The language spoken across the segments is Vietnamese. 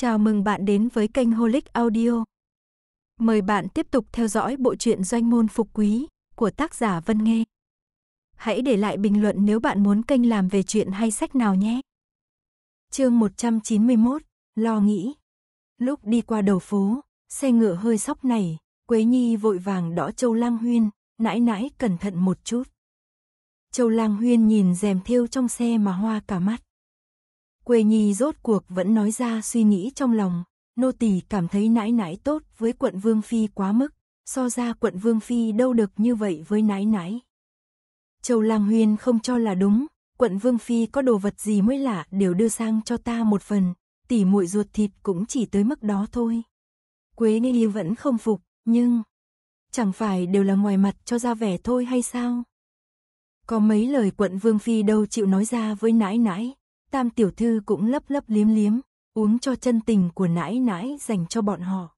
Chào mừng bạn đến với kênh Holic Audio. Mời bạn tiếp tục theo dõi bộ truyện Doanh môn phục quý của tác giả Vân Nghê. Hãy để lại bình luận nếu bạn muốn kênh làm về chuyện hay sách nào nhé. Chương 191, lo nghĩ. Lúc đi qua đầu phố, xe ngựa hơi sóc này, Quế Nhi vội vàng đỏ Châu Lang Huyên, nãi nãi cẩn thận một chút. Châu Lang Huyên nhìn rèm thêu trong xe mà hoa cả mắt. Quê Nhi rốt cuộc vẫn nói ra suy nghĩ trong lòng, nô tỳ cảm thấy nãi nãi tốt với quận Vương Phi quá mức, so ra quận Vương Phi đâu được như vậy với nãi nãi. Châu Lang Huyên không cho là đúng, quận Vương Phi có đồ vật gì mới lạ đều đưa sang cho ta một phần, tỉ muội ruột thịt cũng chỉ tới mức đó thôi. Quế Nhi vẫn không phục, nhưng chẳng phải đều là ngoài mặt cho ra vẻ thôi hay sao? Có mấy lời quận Vương Phi đâu chịu nói ra với nãi nãi, tam tiểu thư cũng lấp lấp liếm liếm, uống cho chân tình của nãi nãi dành cho bọn họ.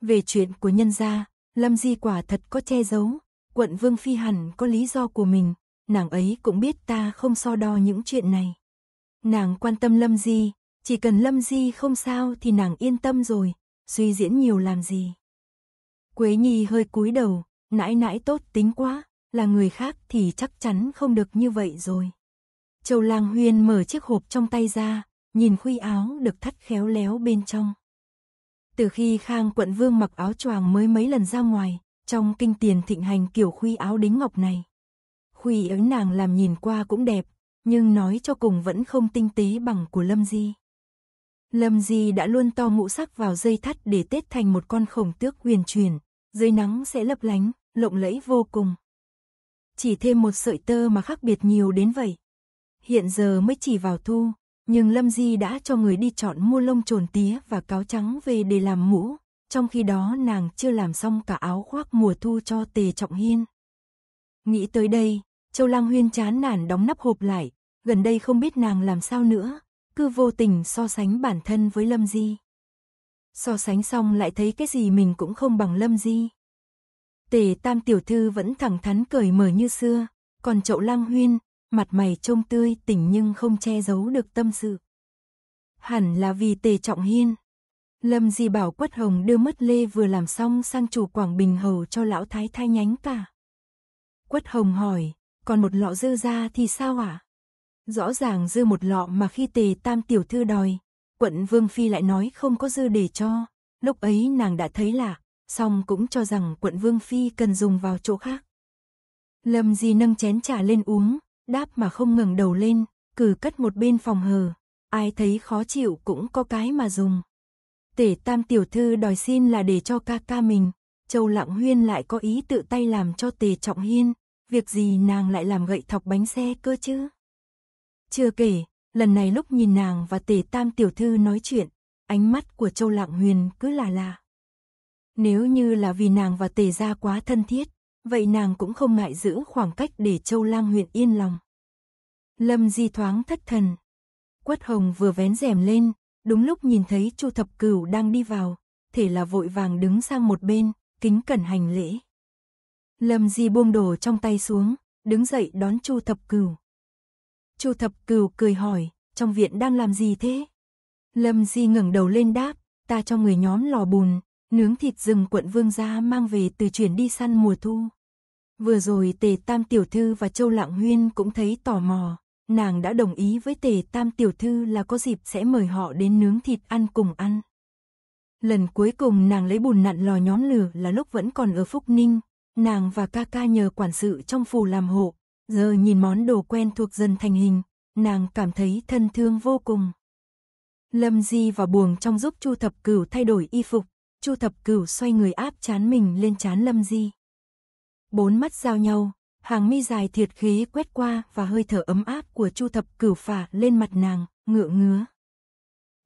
Về chuyện của nhân gia, Lâm Di quả thật có che giấu, quận Vương Phi hẳn có lý do của mình, nàng ấy cũng biết ta không so đo những chuyện này. Nàng quan tâm Lâm Di, chỉ cần Lâm Di không sao thì nàng yên tâm rồi, suy diễn nhiều làm gì. Quế Nhi hơi cúi đầu, nãi nãi tốt tính quá, là người khác thì chắc chắn không được như vậy rồi. Châu Lang Huyên mở chiếc hộp trong tay ra, nhìn khuy áo được thắt khéo léo bên trong. Từ khi Khang quận vương mặc áo choàng mới mấy lần ra ngoài, trong kinh tiền thịnh hành kiểu khuy áo đính ngọc này. Khuy ấy nàng làm nhìn qua cũng đẹp, nhưng nói cho cùng vẫn không tinh tế bằng của Lâm Di. Lâm Di đã luôn to ngũ sắc vào dây thắt để tết thành một con khổng tước huyền truyền, dưới nắng sẽ lấp lánh, lộng lẫy vô cùng. Chỉ thêm một sợi tơ mà khác biệt nhiều đến vậy, hiện giờ mới chỉ vào thu, nhưng Lâm Di đã cho người đi chọn mua lông trồn tía và cáo trắng về để làm mũ, trong khi đó nàng chưa làm xong cả áo khoác mùa thu cho Tề Trọng Hiên. Nghĩ tới đây, Châu Lang Huyên chán nản đóng nắp hộp lại, gần đây không biết nàng làm sao nữa, cứ vô tình so sánh bản thân với Lâm Di. So sánh xong lại thấy cái gì mình cũng không bằng Lâm Di. Tề Tam tiểu thư vẫn thẳng thắn cởi mở như xưa, còn Chậu Lang Huyên mặt mày trông tươi tỉnh nhưng không che giấu được tâm sự. Hẳn là vì Tề Trọng Hiên. Lâm Di bảo Quất Hồng đưa mất lê vừa làm xong sang chủ Quảng Bình Hầu cho lão thái thái nhánh cả. Quất Hồng hỏi, còn một lọ dư ra thì sao ạ? Rõ ràng dư một lọ mà khi Tề Tam tiểu thư đòi, quận Vương Phi lại nói không có dư để cho. Lúc ấy nàng đã thấy lạ, song cũng cho rằng quận Vương Phi cần dùng vào chỗ khác. Lâm Di nâng chén trà lên uống, đáp mà không ngừng đầu lên, cử cất một bên phòng hờ, ai thấy khó chịu cũng có cái mà dùng. Tể tam tiểu thư đòi xin là để cho ca ca mình, Châu Lặng Huyên lại có ý tự tay làm cho tề trọng hiên, việc gì nàng lại làm gậy thọc bánh xe cơ chứ? Chưa kể, lần này lúc nhìn nàng và tề tam tiểu thư nói chuyện, ánh mắt của Châu Lặng Huyên cứ là là. Nếu như là vì nàng và tề gia quá thân thiết, vậy nàng cũng không ngại giữ khoảng cách để Châu Lang huyện yên lòng. Lâm Di thoáng thất thần. Quất Hồng vừa vén rèm lên, đúng lúc nhìn thấy Chu Thập Cửu đang đi vào, thể là vội vàng đứng sang một bên, kính cẩn hành lễ. Lâm Di buông đồ trong tay xuống, đứng dậy đón Chu Thập Cửu. Chu Thập Cửu cười hỏi, trong viện đang làm gì thế? Lâm Di ngẩng đầu lên đáp, ta cho người nhóm lò bùn, Nướng thịt rừng quận Vương Gia mang về từ chuyển đi săn mùa thu. Vừa rồi Tề Tam Tiểu Thư và Châu Lạng Huyên cũng thấy tò mò. Nàng đã đồng ý với Tề Tam Tiểu Thư là có dịp sẽ mời họ đến nướng thịt ăn cùng ăn. Lần cuối cùng nàng lấy bùn nặn lò nhóm lửa là lúc vẫn còn ở Phúc Ninh. Nàng và ca ca nhờ quản sự trong phù làm hộ. Giờ nhìn món đồ quen thuộc dần thành hình, nàng cảm thấy thân thương vô cùng. Lâm Di và buồng trong giúp Chu Thập Cửu thay đổi y phục, Chu Thập Cửu xoay người áp chán mình lên chán Lâm Di. Bốn mắt giao nhau, hàng mi dài thiệt khí quét qua và hơi thở ấm áp của Chu Thập Cửu phả lên mặt nàng, ngựa ngứa.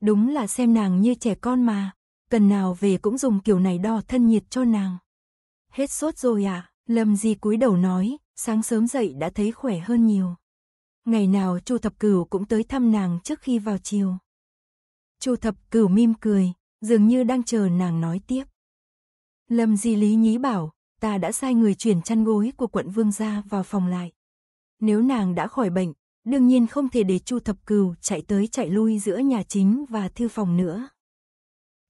Đúng là xem nàng như trẻ con mà, cần nào về cũng dùng kiểu này đo thân nhiệt cho nàng. Hết sốt rồi à, Lâm Di cúi đầu nói, sáng sớm dậy đã thấy khỏe hơn nhiều. Ngày nào Chu Thập Cửu cũng tới thăm nàng trước khi vào chiều. Chu Thập Cửu mỉm cười, dường như đang chờ nàng nói tiếp. Lâm Di Lý nhí bảo, ta đã sai người chuyển chăn gối của quận vương gia vào phòng lại. Nếu nàng đã khỏi bệnh, đương nhiên không thể để Chu Thập Cừu chạy tới chạy lui giữa nhà chính và thư phòng nữa.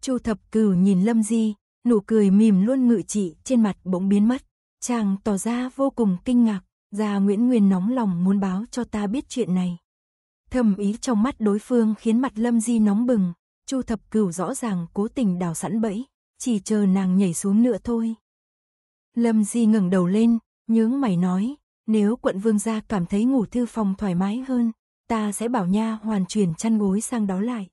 Chu Thập Cừu nhìn Lâm Di, nụ cười mỉm luôn ngự trị trên mặt bỗng biến mất, chàng tỏ ra vô cùng kinh ngạc, gia Nguyễn Nguyên nóng lòng muốn báo cho ta biết chuyện này. Thầm ý trong mắt đối phương khiến mặt Lâm Di nóng bừng, Chu Thập Cửu rõ ràng cố tình đào sẵn bẫy, chỉ chờ nàng nhảy xuống nữa thôi. Lâm Di ngẩng đầu lên, nhướng mày nói, nếu quận vương gia cảm thấy ngủ thư phòng thoải mái hơn, ta sẽ bảo nha hoàn chuyển chăn gối sang đó lại.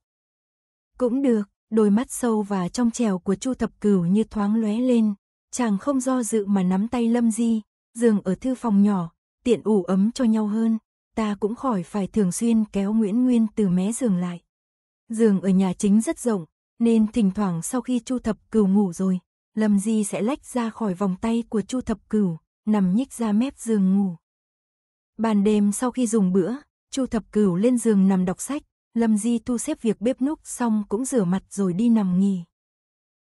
Cũng được, đôi mắt sâu và trong trèo của Chu Thập Cửu như thoáng lóe lên, chàng không do dự mà nắm tay Lâm Di, giường ở thư phòng nhỏ, tiện ủ ấm cho nhau hơn, ta cũng khỏi phải thường xuyên kéo Nguyễn Nguyên từ mé giường lại. Giường ở nhà chính rất rộng, nên thỉnh thoảng sau khi Chu Thập Cửu ngủ rồi, Lâm Di sẽ lách ra khỏi vòng tay của Chu Thập Cửu, nằm nhích ra mép giường ngủ. Ban đêm sau khi dùng bữa, Chu Thập Cửu lên giường nằm đọc sách, Lâm Di thu xếp việc bếp núc xong cũng rửa mặt rồi đi nằm nghỉ.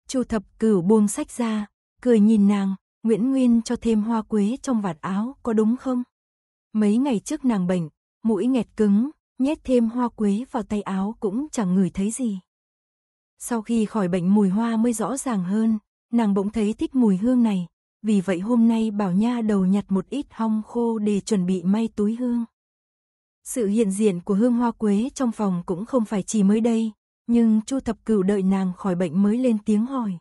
Chu Thập Cửu buông sách ra, cười nhìn nàng, Nguyễn Nguyên cho thêm hoa quế trong vạt áo có đúng không? Mấy ngày trước nàng bệnh, mũi nghẹt cứng, nhét thêm hoa quế vào tay áo cũng chẳng ngửi thấy gì. Sau khi khỏi bệnh mùi hoa mới rõ ràng hơn, nàng bỗng thấy thích mùi hương này, vì vậy hôm nay bảo nha đầu nhặt một ít hong khô để chuẩn bị may túi hương. Sự hiện diện của hương hoa quế trong phòng cũng không phải chỉ mới đây, nhưng Chu Thập Cửu đợi nàng khỏi bệnh mới lên tiếng hỏi.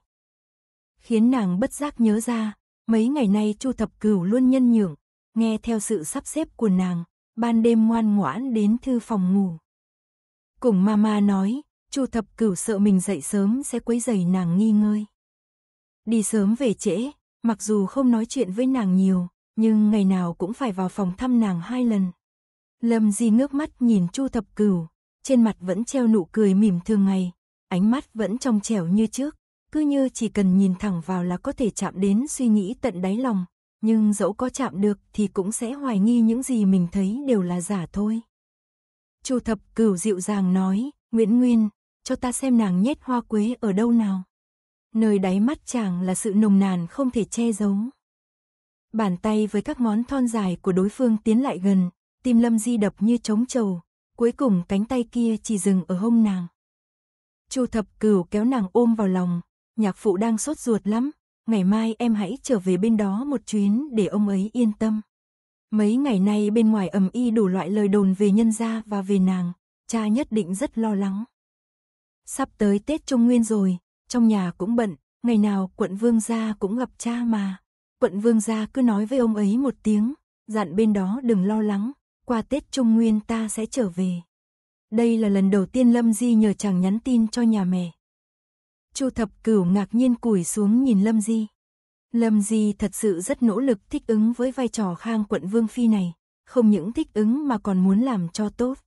Khiến nàng bất giác nhớ ra, mấy ngày nay Chu Thập Cửu luôn nhân nhượng, nghe theo sự sắp xếp của nàng, ban đêm ngoan ngoãn đến thư phòng ngủ. Cùng mama nói, Chu thập cửu sợ mình dậy sớm sẽ quấy rầy nàng nghi ngơi. Đi sớm về trễ, mặc dù không nói chuyện với nàng nhiều, nhưng ngày nào cũng phải vào phòng thăm nàng hai lần. Lâm Di ngước mắt nhìn Chu thập cửu, trên mặt vẫn treo nụ cười mỉm thường ngày, ánh mắt vẫn trong trẻo như trước, cứ như chỉ cần nhìn thẳng vào là có thể chạm đến suy nghĩ tận đáy lòng, nhưng dẫu có chạm được thì cũng sẽ hoài nghi những gì mình thấy đều là giả thôi. Chu thập cửu dịu dàng nói, Nguyễn Nguyên, cho ta xem nàng nhét hoa quế ở đâu nào. Nơi đáy mắt chàng là sự nồng nàn không thể che giấu. Bàn tay với các ngón thon dài của đối phương tiến lại gần, tim lâm di đập như trống trầu, cuối cùng cánh tay kia chỉ dừng ở hông nàng. Chu thập cửu kéo nàng ôm vào lòng, nhạc phụ đang sốt ruột lắm, ngày mai em hãy trở về bên đó một chuyến để ông ấy yên tâm. Mấy ngày nay bên ngoài ầm y đủ loại lời đồn về nhân gia và về nàng, cha nhất định rất lo lắng. Sắp tới Tết Trung Nguyên rồi, trong nhà cũng bận, ngày nào quận vương gia cũng gặp cha mà. Quận vương gia cứ nói với ông ấy một tiếng, dặn bên đó đừng lo lắng, qua Tết Trung Nguyên ta sẽ trở về. Đây là lần đầu tiên Lâm Di nhờ chàng nhắn tin cho nhà mẹ. Chu Thập Cửu ngạc nhiên cùi xuống nhìn Lâm Di. Lâm Di thật sự rất nỗ lực thích ứng với vai trò khang quận Vương Phi này, không những thích ứng mà còn muốn làm cho tốt.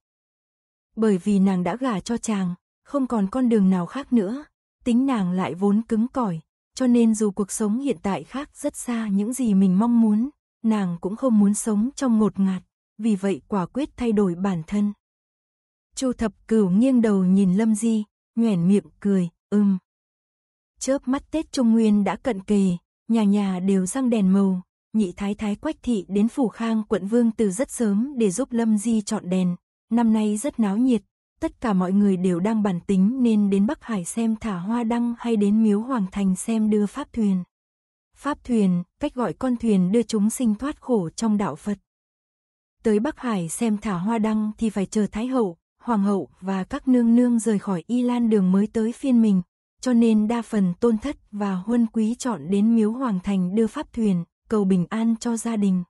Bởi vì nàng đã gả cho chàng, không còn con đường nào khác nữa, tính nàng lại vốn cứng cỏi, cho nên dù cuộc sống hiện tại khác rất xa những gì mình mong muốn, nàng cũng không muốn sống trong ngột ngạt, vì vậy quả quyết thay đổi bản thân. Chu Thập Cửu nghiêng đầu nhìn Lâm Di, nhoẻn miệng cười, ưm. Chớp mắt Tết Trung Nguyên đã cận kề, nhà nhà đều sang đèn màu, nhị thái thái Quách Thị đến Phủ Khang quận Vương từ rất sớm để giúp Lâm Di chọn đèn. Năm nay rất náo nhiệt, tất cả mọi người đều đang bản tính nên đến Bắc Hải xem thả hoa đăng hay đến Miếu Hoàng Thành xem đưa pháp thuyền. Pháp thuyền, cách gọi con thuyền đưa chúng sinh thoát khổ trong đạo Phật. Tới Bắc Hải xem thả hoa đăng thì phải chờ Thái Hậu, Hoàng Hậu và các nương nương rời khỏi Y Lan đường mới tới phiên mình, cho nên đa phần tôn thất và huân quý chọn đến miếu hoàng thành đưa pháp thuyền, cầu bình an cho gia đình.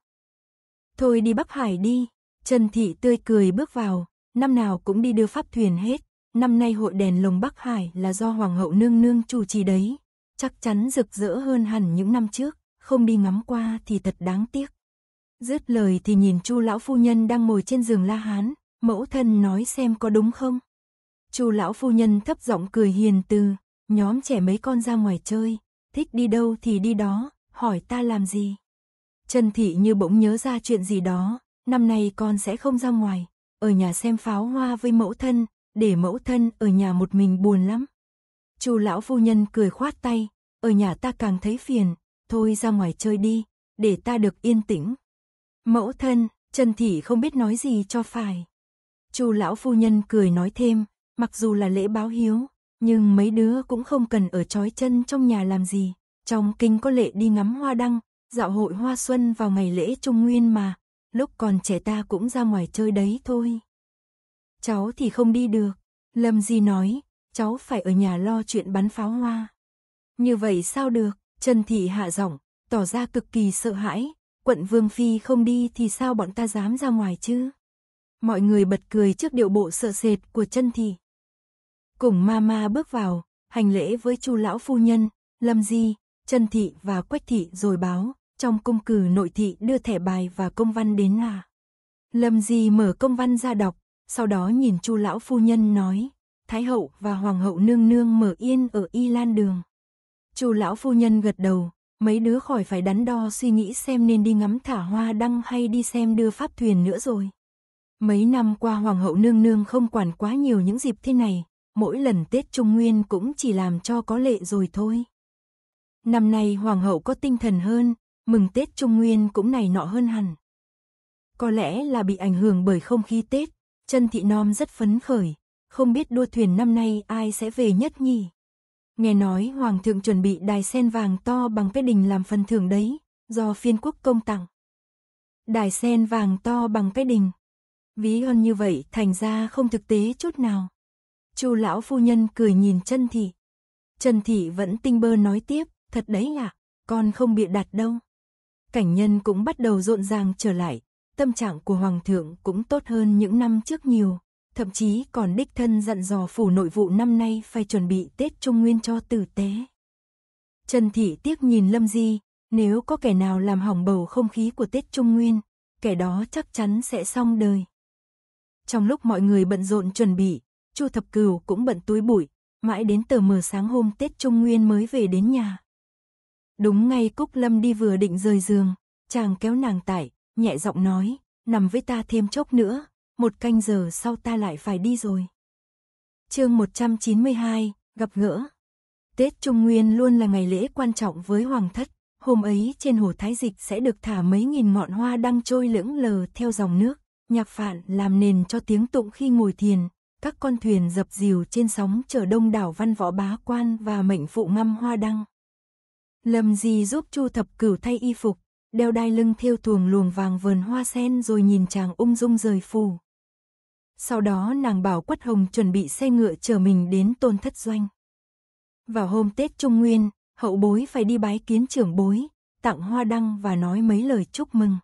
Thôi đi Bắc Hải đi, Trần Thị tươi cười bước vào, năm nào cũng đi đưa pháp thuyền hết, năm nay hội đèn lồng Bắc Hải là do Hoàng hậu nương nương chủ trì đấy, chắc chắn rực rỡ hơn hẳn những năm trước, không đi ngắm qua thì thật đáng tiếc. Dứt lời thì nhìn Chu lão phu nhân đang ngồi trên giường La Hán, mẫu thân nói xem có đúng không. Chu lão phu nhân thấp giọng cười hiền từ, Nhóm trẻ mấy con ra ngoài chơi, thích đi đâu thì đi đó, hỏi ta làm gì. Trần Thị như bỗng nhớ ra chuyện gì đó, năm nay con sẽ không ra ngoài, ở nhà xem pháo hoa với mẫu thân, để mẫu thân ở nhà một mình buồn lắm. Chu lão phu nhân cười khoát tay, ở nhà ta càng thấy phiền, thôi ra ngoài chơi đi, để ta được yên tĩnh. Mẫu thân, Trần Thị không biết nói gì cho phải. Chu lão phu nhân cười nói thêm, mặc dù là lễ báo hiếu, nhưng mấy đứa cũng không cần ở trói chân trong nhà làm gì. Trong kinh có lệ đi ngắm hoa đăng, dạo hội hoa xuân vào ngày lễ Trung Nguyên mà. Lúc còn trẻ ta cũng ra ngoài chơi đấy thôi. Cháu thì không đi được. Lâm Di nói, cháu phải ở nhà lo chuyện bắn pháo hoa. Như vậy sao được, Trần Thị hạ giọng, tỏ ra cực kỳ sợ hãi. Quận Vương Phi không đi thì sao bọn ta dám ra ngoài chứ? Mọi người bật cười trước điệu bộ sợ sệt của Trần Thị. Cùng mama bước vào, hành lễ với Chu lão phu nhân, Lâm Di, Trần thị và Quách thị rồi báo, trong cung cử nội thị đưa thẻ bài và công văn đến là. Lâm Di mở công văn ra đọc, sau đó nhìn Chu lão phu nhân nói: "Thái hậu và hoàng hậu nương nương mở yên ở Y Lan đường." Chu lão phu nhân gật đầu, mấy đứa khỏi phải đắn đo suy nghĩ xem nên đi ngắm thả hoa đăng hay đi xem đưa pháp thuyền nữa rồi. Mấy năm qua hoàng hậu nương nương không quản quá nhiều những dịp thế này, mỗi lần Tết Trung Nguyên cũng chỉ làm cho có lệ rồi thôi. Năm nay Hoàng hậu có tinh thần hơn, mừng Tết Trung Nguyên cũng này nọ hơn hẳn. Có lẽ là bị ảnh hưởng bởi không khí Tết, chân Thị Nom rất phấn khởi, không biết đua thuyền năm nay ai sẽ về nhất nhỉ. Nghe nói Hoàng thượng chuẩn bị đài sen vàng to bằng phết đình làm phần thưởng đấy, do phiên quốc công tặng. Đài sen vàng to bằng cái đình. Ví hơn như vậy thành ra không thực tế chút nào. Chu lão phu nhân cười nhìn chân thị. Trần thị vẫn tinh bơ nói tiếp, thật đấy ạ, con không bị đặt đâu. Cảnh nhân cũng bắt đầu rộn ràng trở lại, tâm trạng của hoàng thượng cũng tốt hơn những năm trước nhiều, thậm chí còn đích thân dặn dò phủ nội vụ năm nay phải chuẩn bị Tết Trung Nguyên cho tử tế. Trần thị tiếc nhìn Lâm Di, nếu có kẻ nào làm hỏng bầu không khí của Tết Trung Nguyên, kẻ đó chắc chắn sẽ xong đời. Trong lúc mọi người bận rộn chuẩn bị, Chu Thập Cửu cũng bận túi bụi, mãi đến tờ mờ sáng hôm Tết Trung Nguyên mới về đến nhà. Đúng ngay Cúc Lâm đi vừa định rời giường, chàng kéo nàng tải, nhẹ giọng nói, nằm với ta thêm chốc nữa, một canh giờ sau ta lại phải đi rồi. chương 192, gặp gỡ. Tết Trung Nguyên luôn là ngày lễ quan trọng với Hoàng Thất, hôm ấy trên hồ Thái Dịch sẽ được thả mấy nghìn ngọn hoa đang trôi lững lờ theo dòng nước, nhạc phạn làm nền cho tiếng tụng khi ngồi thiền, các con thuyền dập dìu trên sóng chở đông đảo văn võ bá quan và mệnh phụ ngâm hoa đăng. Lâm Di giúp Chu Thập Cửu thay y phục, đeo đai lưng thêu tuồng luồng vàng vườn hoa sen rồi nhìn chàng ung dung rời phủ. Sau đó nàng bảo Quất Hồng chuẩn bị xe ngựa chở mình đến tôn thất doanh. Vào hôm Tết Trung Nguyên, hậu bối phải đi bái kiến trưởng bối, tặng hoa đăng và nói mấy lời chúc mừng.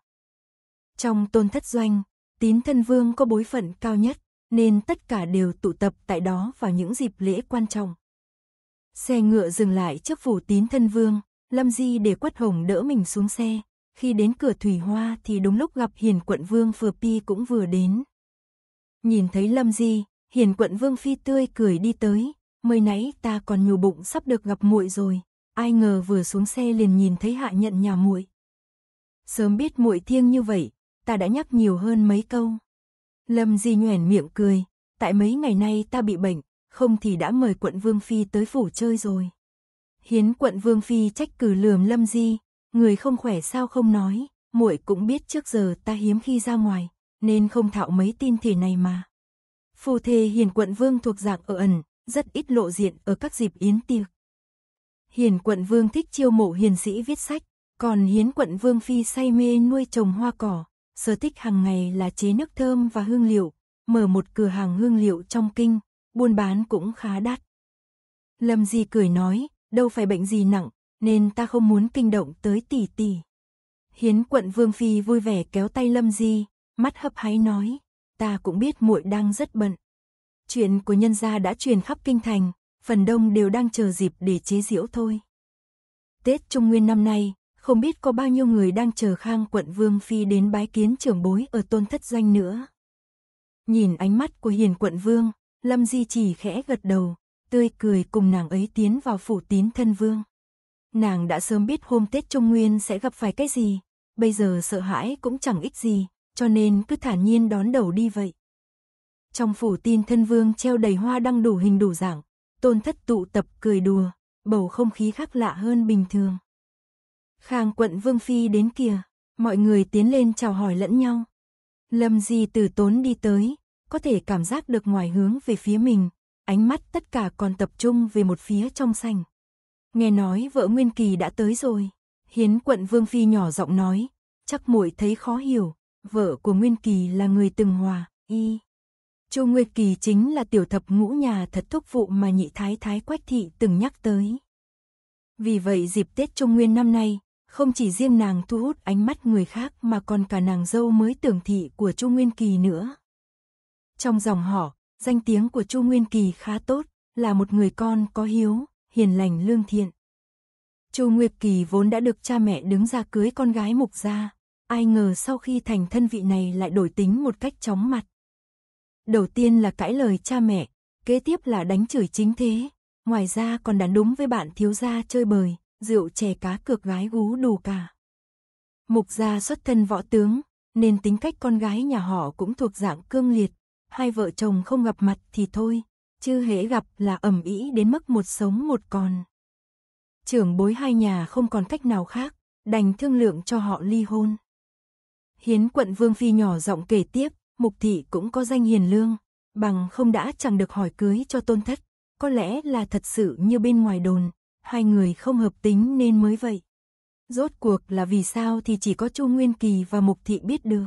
Trong tôn thất doanh, tín thân vương có bối phận cao nhất, nên tất cả đều tụ tập tại đó vào những dịp lễ quan trọng. Xe ngựa dừng lại trước phủ tín thân vương, Lâm Di để quất hồng đỡ mình xuống xe, khi đến cửa Thủy Hoa thì đúng lúc gặp hiền quận vương vừa pi cũng vừa đến. Nhìn thấy Lâm Di, hiền quận vương phi tươi cười đi tới, mới nãy ta còn nhủ bụng sắp được gặp muội rồi, ai ngờ vừa xuống xe liền nhìn thấy hạ nhận nhà muội. Sớm biết muội thiêng như vậy, ta đã nhắc nhiều hơn mấy câu. Lâm Di nhoẻn miệng cười, tại mấy ngày nay ta bị bệnh, không thì đã mời quận Vương Phi tới phủ chơi rồi. Hiến quận Vương Phi trách cử lườm Lâm Di, người không khỏe sao không nói, muội cũng biết trước giờ ta hiếm khi ra ngoài, nên không thạo mấy tin thể này mà. Phù thề hiền quận Vương thuộc dạng ở ẩn, rất ít lộ diện ở các dịp yến tiệc. Hiền quận Vương thích chiêu mộ hiền sĩ viết sách, còn hiến quận Vương Phi say mê nuôi trồng hoa cỏ, sở thích hàng ngày là chế nước thơm và hương liệu, mở một cửa hàng hương liệu trong kinh, buôn bán cũng khá đắt. Lâm Di cười nói, đâu phải bệnh gì nặng, nên ta không muốn kinh động tới tỷ tỷ. Hiến quận Vương Phi vui vẻ kéo tay Lâm Di, mắt hấp háy nói, ta cũng biết muội đang rất bận. Chuyện của nhân gia đã truyền khắp kinh thành, phần đông đều đang chờ dịp để chế diễu thôi. Tết Trung Nguyên năm nay, không biết có bao nhiêu người đang chờ Khang quận Vương Phi đến bái kiến trưởng bối ở tôn thất danh nữa. Nhìn ánh mắt của hiền quận Vương, Lâm Di chỉ khẽ gật đầu, tươi cười cùng nàng ấy tiến vào phủ tín thân Vương. Nàng đã sớm biết hôm Tết Trung Nguyên sẽ gặp phải cái gì, bây giờ sợ hãi cũng chẳng ích gì, cho nên cứ thản nhiên đón đầu đi vậy. Trong phủ tin thân vương treo đầy hoa đăng đủ hình đủ dạng, tôn thất tụ tập cười đùa, bầu không khí khác lạ hơn bình thường. Khang quận Vương Phi đến kìa, mọi người tiến lên chào hỏi lẫn nhau. Lâm Di từ tốn đi tới, có thể cảm giác được ngoài hướng về phía mình, ánh mắt tất cả còn tập trung về một phía trong sảnh. Nghe nói vợ Nguyên Kỳ đã tới rồi, Hiến quận Vương Phi nhỏ giọng nói, chắc muội thấy khó hiểu, vợ của Nguyên Kỳ là người từng hòa, y. Chu Nguyệt Kỳ chính là tiểu thập ngũ nhà thật thúc vụ mà nhị thái thái Quách Thị từng nhắc tới. Vì vậy dịp Tết Trung Nguyên năm nay, không chỉ riêng nàng thu hút ánh mắt người khác mà còn cả nàng dâu mới tưởng thị của Chu Nguyên Kỳ nữa. Trong dòng họ, danh tiếng của Chu Nguyên Kỳ khá tốt, là một người con có hiếu, hiền lành lương thiện. Chu Nguyệt Kỳ vốn đã được cha mẹ đứng ra cưới con gái mục gia, ai ngờ sau khi thành thân vị này lại đổi tính một cách chóng mặt. Đầu tiên là cãi lời cha mẹ, kế tiếp là đánh chửi chính thế, ngoài ra còn đàn đúng với bạn thiếu gia chơi bời, rượu chè cá cược gái gú đủ cả. Mục gia xuất thân võ tướng, nên tính cách con gái nhà họ cũng thuộc dạng cương liệt, hai vợ chồng không gặp mặt thì thôi, chứ hễ gặp là ẩm ý đến mức một sống một còn. Trưởng bối hai nhà không còn cách nào khác, đành thương lượng cho họ ly hôn. Hiến quận Vương Phi nhỏ giọng kể tiếp, mục thị cũng có danh hiền lương, bằng không đã chẳng được hỏi cưới cho tôn thất, có lẽ là thật sự như bên ngoài đồn, hai người không hợp tính nên mới vậy. Rốt cuộc là vì sao thì chỉ có Chu Nguyên Kỳ và Mục Thị biết được.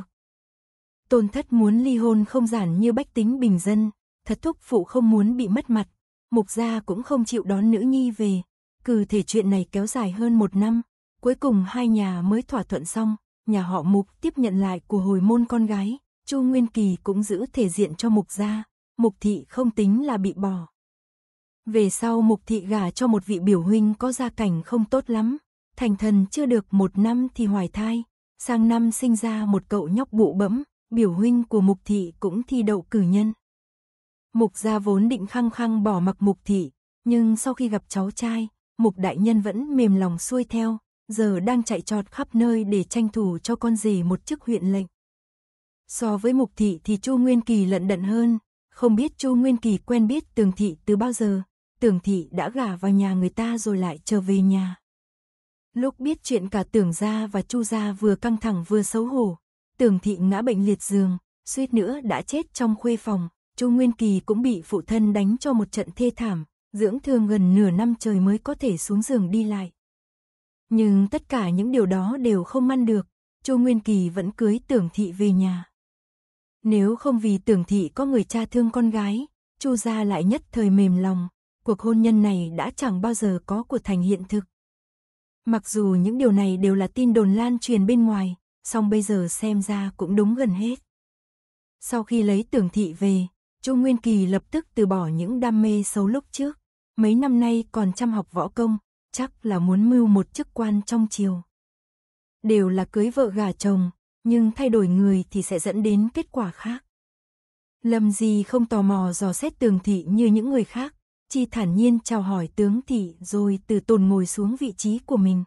Tôn thất muốn ly hôn không giản như bách tính bình dân, thật thúc phụ không muốn bị mất mặt, mục gia cũng không chịu đón nữ nhi về. cứ thể chuyện này kéo dài hơn một năm, cuối cùng hai nhà mới thỏa thuận xong, nhà họ mục tiếp nhận lại của hồi môn con gái, Chu Nguyên Kỳ cũng giữ thể diện cho mục gia, mục thị không tính là bị bỏ. Về sau mục thị gả cho một vị biểu huynh có gia cảnh không tốt lắm, thành thần chưa được một năm thì hoài thai, sang năm sinh ra một cậu nhóc bụ bẫm, biểu huynh của mục thị cũng thi đậu cử nhân. Mục gia vốn định khăng khăng bỏ mặc mục thị, nhưng sau khi gặp cháu trai, mục đại nhân vẫn mềm lòng xuôi theo, giờ đang chạy trọt khắp nơi để tranh thủ cho con rể một chức huyện lệnh. So với mục thị thì Chu Nguyên Kỳ lận đận hơn, không biết Chu Nguyên Kỳ quen biết tường thị từ bao giờ, tưởng thị đã gả vào nhà người ta rồi lại trở về nhà. Lúc biết chuyện cả tưởng gia và chu gia vừa căng thẳng vừa xấu hổ, tưởng thị ngã bệnh liệt giường, suýt nữa đã chết trong khuê phòng, chu Nguyên Kỳ cũng bị phụ thân đánh cho một trận thê thảm, dưỡng thương gần nửa năm trời mới có thể xuống giường đi lại. Nhưng tất cả những điều đó đều không ăn được, chu Nguyên Kỳ vẫn cưới tưởng thị về nhà. Nếu không vì tưởng thị có người cha thương con gái, chu gia lại nhất thời mềm lòng, cuộc hôn nhân này đã chẳng bao giờ có của thành hiện thực. Mặc dù những điều này đều là tin đồn lan truyền bên ngoài, song bây giờ xem ra cũng đúng gần hết. Sau khi lấy tưởng thị về, Chu Nguyên Kỳ lập tức từ bỏ những đam mê xấu lúc trước. Mấy năm nay còn chăm học võ công, chắc là muốn mưu một chức quan trong triều. Đều là cưới vợ gà chồng, nhưng thay đổi người thì sẽ dẫn đến kết quả khác. Lâm Di không tò mò dò xét tường thị như những người khác, Chi thản nhiên chào hỏi tướng thị rồi từ tồn ngồi xuống vị trí của mình.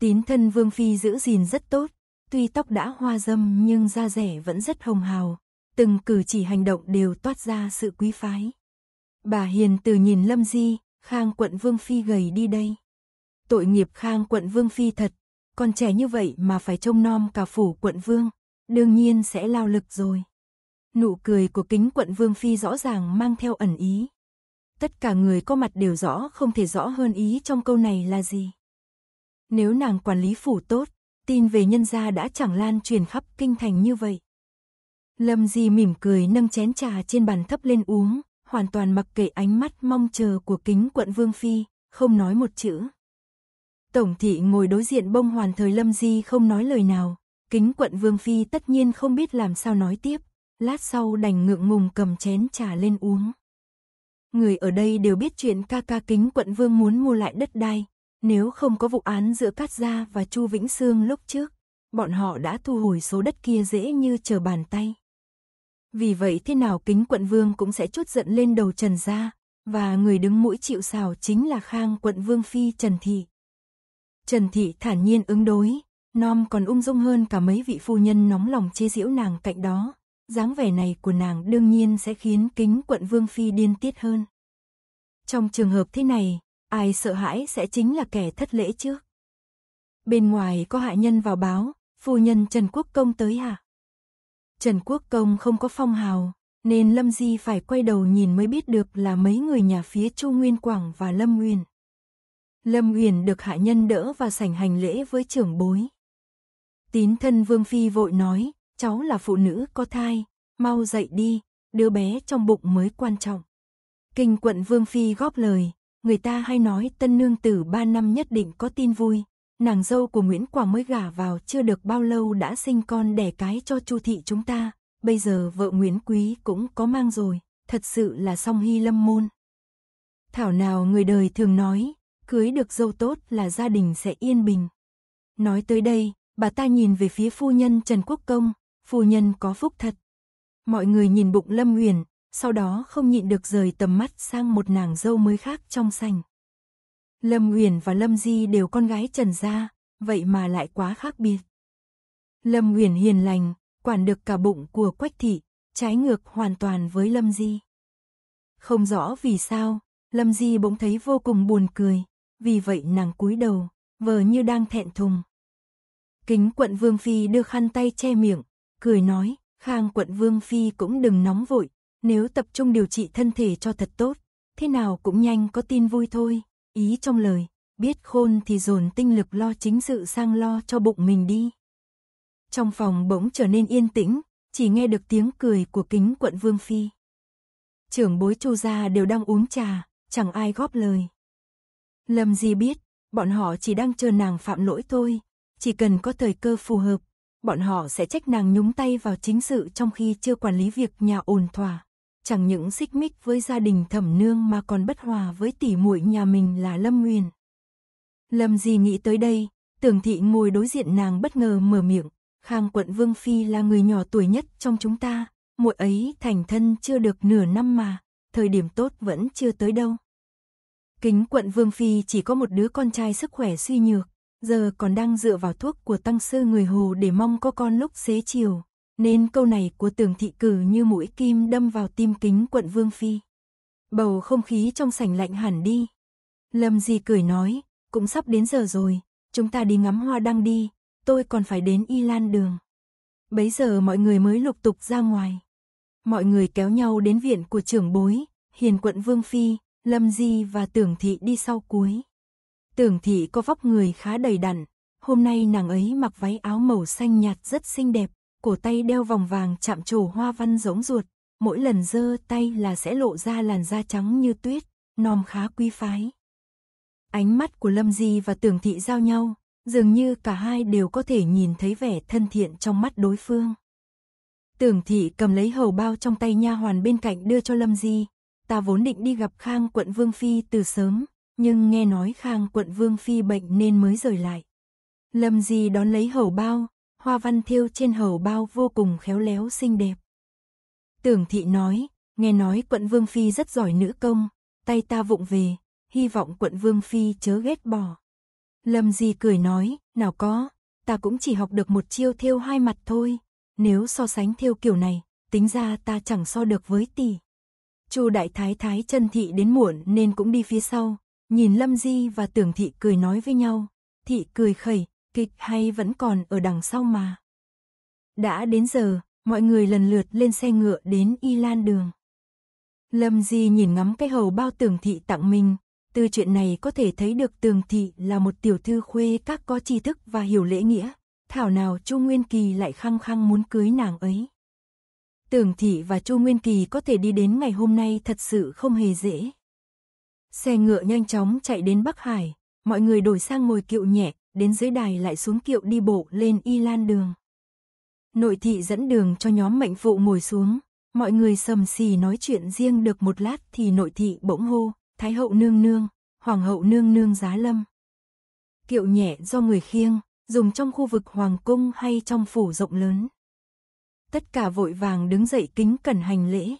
Tín thân Vương Phi giữ gìn rất tốt, tuy tóc đã hoa dâm nhưng da rẻ vẫn rất hồng hào, từng cử chỉ hành động đều toát ra sự quý phái. Bà Hiền từ nhìn Lâm Di, Khang quận Vương Phi gầy đi đây. Tội nghiệp Khang quận Vương Phi thật, con trẻ như vậy mà phải trông nom cả phủ quận Vương, đương nhiên sẽ lao lực rồi. Nụ cười của kính quận Vương Phi rõ ràng mang theo ẩn ý. Tất cả người có mặt đều rõ không thể rõ hơn ý trong câu này là gì. Nếu nàng quản lý phủ tốt, tin về nhân gia đã chẳng lan truyền khắp kinh thành như vậy. Lâm Di mỉm cười nâng chén trà trên bàn thấp lên uống, hoàn toàn mặc kệ ánh mắt mong chờ của kính quận Vương Phi, không nói một chữ. Tổng thị ngồi đối diện bông hoàn thời Lâm Di không nói lời nào, kính quận Vương Phi tất nhiên không biết làm sao nói tiếp, lát sau đành ngượng ngùng cầm chén trà lên uống. Người ở đây đều biết chuyện ca ca kính quận vương muốn mua lại đất đai. Nếu không có vụ án giữa Cát Gia và Chu Vĩnh Sương lúc trước, bọn họ đã thu hồi số đất kia dễ như trở bàn tay. Vì vậy thế nào kính quận vương cũng sẽ chút giận lên đầu Trần Gia, và người đứng mũi chịu xào chính là Khang quận vương phi Trần Thị. Trần Thị thản nhiên ứng đối, nom còn ung dung hơn cả mấy vị phu nhân nóng lòng chê diễu nàng cạnh đó dáng vẻ này của nàng đương nhiên sẽ khiến kính quận vương phi điên tiết hơn. Trong trường hợp thế này, ai sợ hãi sẽ chính là kẻ thất lễ trước. Bên ngoài có hạ nhân vào báo, phu nhân Trần Quốc Công tới hả? Trần Quốc Công không có phong hào, nên Lâm Di phải quay đầu nhìn mới biết được là mấy người nhà phía Chu Nguyên Quảng và Lâm Uyển. Lâm Uyển được hạ nhân đỡ và sảnh hành lễ với trưởng bối. Tín thân Vương Phi vội nói, cháu là phụ nữ có thai, mau dậy đi, đứa bé trong bụng mới quan trọng. Kinh quận Vương Phi góp lời, người ta hay nói tân nương tử ba năm nhất định có tin vui, nàng dâu của Nguyễn Quả mới gả vào chưa được bao lâu đã sinh con đẻ cái cho chu thị chúng ta, bây giờ vợ Nguyễn Quý cũng có mang rồi, thật sự là song hy lâm môn. Thảo nào người đời thường nói, cưới được dâu tốt là gia đình sẽ yên bình. Nói tới đây, bà ta nhìn về phía phu nhân Trần Quốc Công, phu nhân có phúc thật. Mọi người nhìn bụng Lâm Nguyền, sau đó không nhịn được rời tầm mắt sang một nàng dâu mới khác trong sành. Lâm Nguyền và Lâm Di đều con gái Trần Gia, vậy mà lại quá khác biệt. Lâm Nguyền hiền lành, quản được cả bụng của Quách Thị, trái ngược hoàn toàn với Lâm Di. Không rõ vì sao, Lâm Di bỗng thấy vô cùng buồn cười, vì vậy nàng cúi đầu, vờ như đang thẹn thùng. Kính quận Vương Phi đưa khăn tay che miệng, cười nói, Khang quận Vương Phi cũng đừng nóng vội, nếu tập trung điều trị thân thể cho thật tốt, thế nào cũng nhanh có tin vui thôi, ý trong lời, biết khôn thì dồn tinh lực lo chính sự sang lo cho bụng mình đi. Trong phòng bỗng trở nên yên tĩnh, chỉ nghe được tiếng cười của kính quận Vương Phi. Trưởng bối chu gia đều đang uống trà, chẳng ai góp lời. Lâm Di biết, bọn họ chỉ đang chờ nàng phạm lỗi thôi, chỉ cần có thời cơ phù hợp, bọn họ sẽ trách nàng nhúng tay vào chính sự trong khi chưa quản lý việc nhà ổn thỏa. Chẳng những xích mích với gia đình thẩm nương mà còn bất hòa với tỷ muội nhà mình là Lâm Nguyền. Lâm gì nghĩ tới đây, tưởng thị ngồi đối diện nàng bất ngờ mở miệng, Khang quận Vương Phi là người nhỏ tuổi nhất trong chúng ta, muội ấy thành thân chưa được nửa năm mà, thời điểm tốt vẫn chưa tới đâu. Kính quận Vương Phi chỉ có một đứa con trai sức khỏe suy nhược, giờ còn đang dựa vào thuốc của tăng sư người Hồ để mong có con lúc xế chiều, nên câu này của tường thị cử như mũi kim đâm vào tim kính quận Vương Phi. Bầu không khí trong sảnh lạnh hẳn đi. Lâm Di cười nói, cũng sắp đến giờ rồi, chúng ta đi ngắm hoa đăng đi, tôi còn phải đến Y Lan đường. Bấy giờ mọi người mới lục tục ra ngoài. Mọi người kéo nhau đến viện của trưởng bối, hiền quận Vương Phi, Lâm Di và tường thị đi sau cuối. Tưởng thị có vóc người khá đầy đặn, hôm nay nàng ấy mặc váy áo màu xanh nhạt rất xinh đẹp, cổ tay đeo vòng vàng chạm trổ hoa văn giống ruột, mỗi lần giơ tay là sẽ lộ ra làn da trắng như tuyết, nom khá quý phái. Ánh mắt của Lâm Di và Tưởng Thị giao nhau, dường như cả hai đều có thể nhìn thấy vẻ thân thiện trong mắt đối phương. Tưởng Thị cầm lấy hầu bao trong tay nha hoàn bên cạnh đưa cho Lâm Di, ta vốn định đi gặp Khang quận Vương Phi từ sớm, nhưng nghe nói khang quận vương phi bệnh nên mới rời lại. Lâm Di đón lấy hầu bao, hoa văn thiêu trên hầu bao vô cùng khéo léo xinh đẹp. Tưởng thị nói, nghe nói quận vương phi rất giỏi nữ công, tay ta vụng về, hy vọng quận vương phi chớ ghét bỏ. Lâm Di cười nói, nào có, ta cũng chỉ học được một chiêu thiêu hai mặt thôi, nếu so sánh thiêu kiểu này, tính ra ta chẳng so được với tỷ. Chu đại thái thái chân thị đến muộn nên cũng đi phía sau, Nhìn Lâm Di và Tưởng Thị cười nói với nhau, Thị cười khẩy, kịch hay vẫn còn ở đằng sau mà. Đã đến giờ, mọi người lần lượt lên xe ngựa đến Y Lan Đường. Lâm Di nhìn ngắm cái hầu bao Tưởng Thị tặng mình, từ chuyện này có thể thấy được Tường Thị là một tiểu thư khuê các có tri thức và hiểu lễ nghĩa, thảo nào Chu Nguyên Kỳ lại khăng khăng muốn cưới nàng ấy. tường Thị và Chu Nguyên Kỳ có thể đi đến ngày hôm nay thật sự không hề dễ. Xe ngựa nhanh chóng chạy đến Bắc Hải, mọi người đổi sang ngồi kiệu nhẹ, đến dưới đài lại xuống kiệu đi bộ lên y lan đường. Nội thị dẫn đường cho nhóm mệnh phụ ngồi xuống, mọi người sầm xì nói chuyện riêng được một lát thì nội thị bỗng hô, Thái hậu nương nương, Hoàng hậu nương nương giá lâm. Kiệu nhẹ do người khiêng, dùng trong khu vực hoàng cung hay trong phủ rộng lớn. Tất cả vội vàng đứng dậy kính cẩn hành lễ.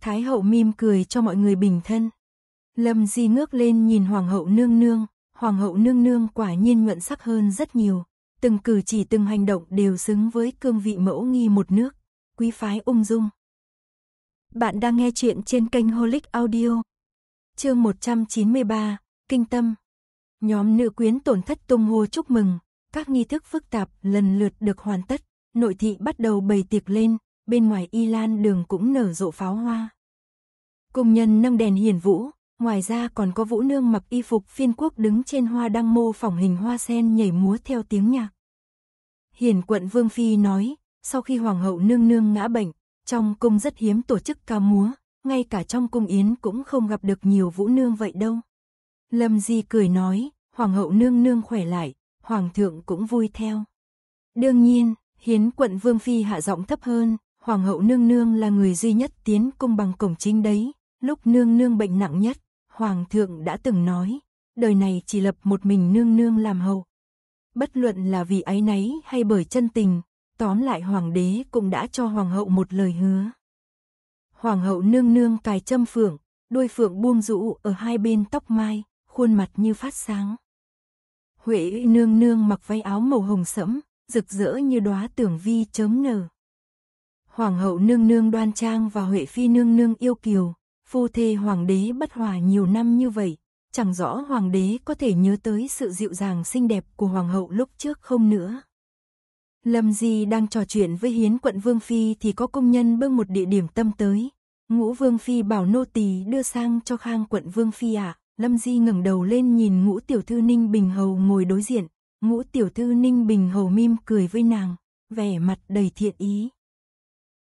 Thái hậu mỉm cười cho mọi người bình thân. Lâm Di ngước lên nhìn Hoàng hậu nương nương, Hoàng hậu nương nương quả nhiên nhuận sắc hơn rất nhiều, từng cử chỉ từng hành động đều xứng với cương vị mẫu nghi một nước, quý phái ung dung. Bạn đang nghe chuyện trên kênh Holic Audio. Chương 193, Kinh Tâm. Nhóm nữ quyến tổn thất tung hô chúc mừng, các nghi thức phức tạp lần lượt được hoàn tất, nội thị bắt đầu bày tiệc lên, bên ngoài y lan đường cũng nở rộ pháo hoa. Công nhân nâng đèn hiền vũ, Ngoài ra còn có vũ nương mặc y phục phiên quốc đứng trên hoa đăng mô phỏng hình hoa sen nhảy múa theo tiếng nhạc. Hiền quận Vương Phi nói, sau khi Hoàng hậu nương nương ngã bệnh, trong cung rất hiếm tổ chức ca múa, ngay cả trong cung yến cũng không gặp được nhiều vũ nương vậy đâu. Lâm Di cười nói, Hoàng hậu nương nương khỏe lại, Hoàng thượng cũng vui theo. Đương nhiên, hiến quận Vương Phi hạ giọng thấp hơn, Hoàng hậu nương nương là người duy nhất tiến cung bằng cổng chính đấy, lúc nương nương bệnh nặng nhất, Hoàng thượng đã từng nói, đời này chỉ lập một mình nương nương làm hậu. Bất luận là vì ấy nấy hay bởi chân tình, tóm lại hoàng đế cũng đã cho hoàng hậu một lời hứa. Hoàng hậu nương nương cài châm phượng, đuôi phượng buông rũ ở hai bên tóc mai, khuôn mặt như phát sáng. Huệ nương nương mặc váy áo màu hồng sẫm, rực rỡ như đóa tường vi chớm nở. Hoàng hậu nương nương đoan trang và Huệ phi nương nương yêu kiều, phu thê hoàng đế bất hòa nhiều năm như vậy, chẳng rõ hoàng đế có thể nhớ tới sự dịu dàng xinh đẹp của hoàng hậu lúc trước không nữa. Lâm Di đang trò chuyện với Hiến quận Vương Phi thì có công nhân bưng một địa điểm tâm tới. Ngũ Vương Phi bảo nô tỳ đưa sang cho khang quận Vương Phi ạ. Lâm Di ngẩng đầu lên nhìn ngũ tiểu thư Ninh Bình Hầu ngồi đối diện. Ngũ tiểu thư Ninh Bình Hầu mim cười với nàng, vẻ mặt đầy thiện ý.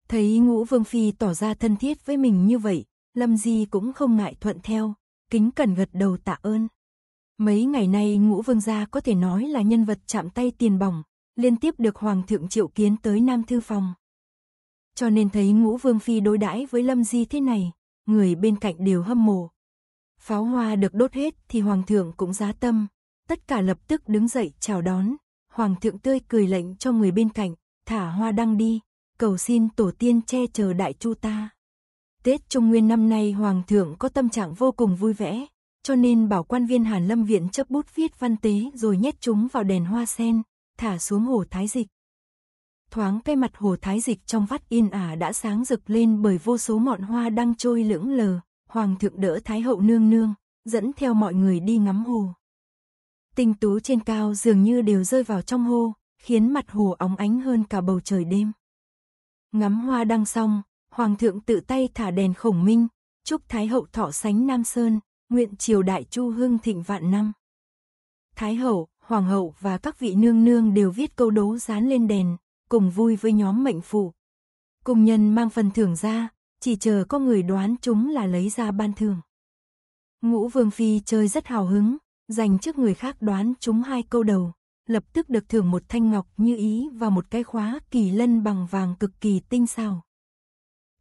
Thấy ngũ Vương Phi tỏ ra thân thiết với mình như vậy, Lâm Di cũng không ngại thuận theo, kính cẩn gật đầu tạ ơn. Mấy ngày nay ngũ vương gia có thể nói là nhân vật chạm tay tiền bỏng, liên tiếp được Hoàng thượng triệu kiến tới Nam Thư Phòng. Cho nên thấy ngũ vương phi đối đãi với Lâm Di thế này, người bên cạnh đều hâm mộ. Pháo hoa được đốt hết thì Hoàng thượng cũng giá tâm, tất cả lập tức đứng dậy chào đón. Hoàng thượng tươi cười lệnh cho người bên cạnh, thả hoa đăng đi, cầu xin tổ tiên che chở đại chu ta. Tết Trung Nguyên năm nay Hoàng thượng có tâm trạng vô cùng vui vẻ, cho nên bảo quan viên Hàn Lâm Viện chấp bút viết văn tế rồi nhét chúng vào đèn hoa sen, thả xuống hồ Thái Dịch. Thoáng cái mặt hồ Thái Dịch trong vắt yên ả đã sáng rực lên bởi vô số mọn hoa đang trôi lững lờ, Hoàng thượng đỡ Thái Hậu nương nương, dẫn theo mọi người đi ngắm hồ. Tinh tú trên cao dường như đều rơi vào trong hồ, khiến mặt hồ óng ánh hơn cả bầu trời đêm. Ngắm hoa đăng xong, Hoàng thượng tự tay thả đèn khổng minh, chúc Thái hậu thọ sánh Nam Sơn, nguyện triều đại chu hương thịnh vạn năm. Thái hậu, hoàng hậu và các vị nương nương đều viết câu đấu dán lên đèn, cùng vui với nhóm mệnh phụ. cùng nhân mang phần thưởng ra, chỉ chờ có người đoán chúng là lấy ra ban thưởng. Ngũ Vương Phi chơi rất hào hứng, dành trước người khác đoán chúng hai câu đầu, lập tức được thưởng một thanh ngọc như ý và một cái khóa kỳ lân bằng vàng cực kỳ tinh xảo.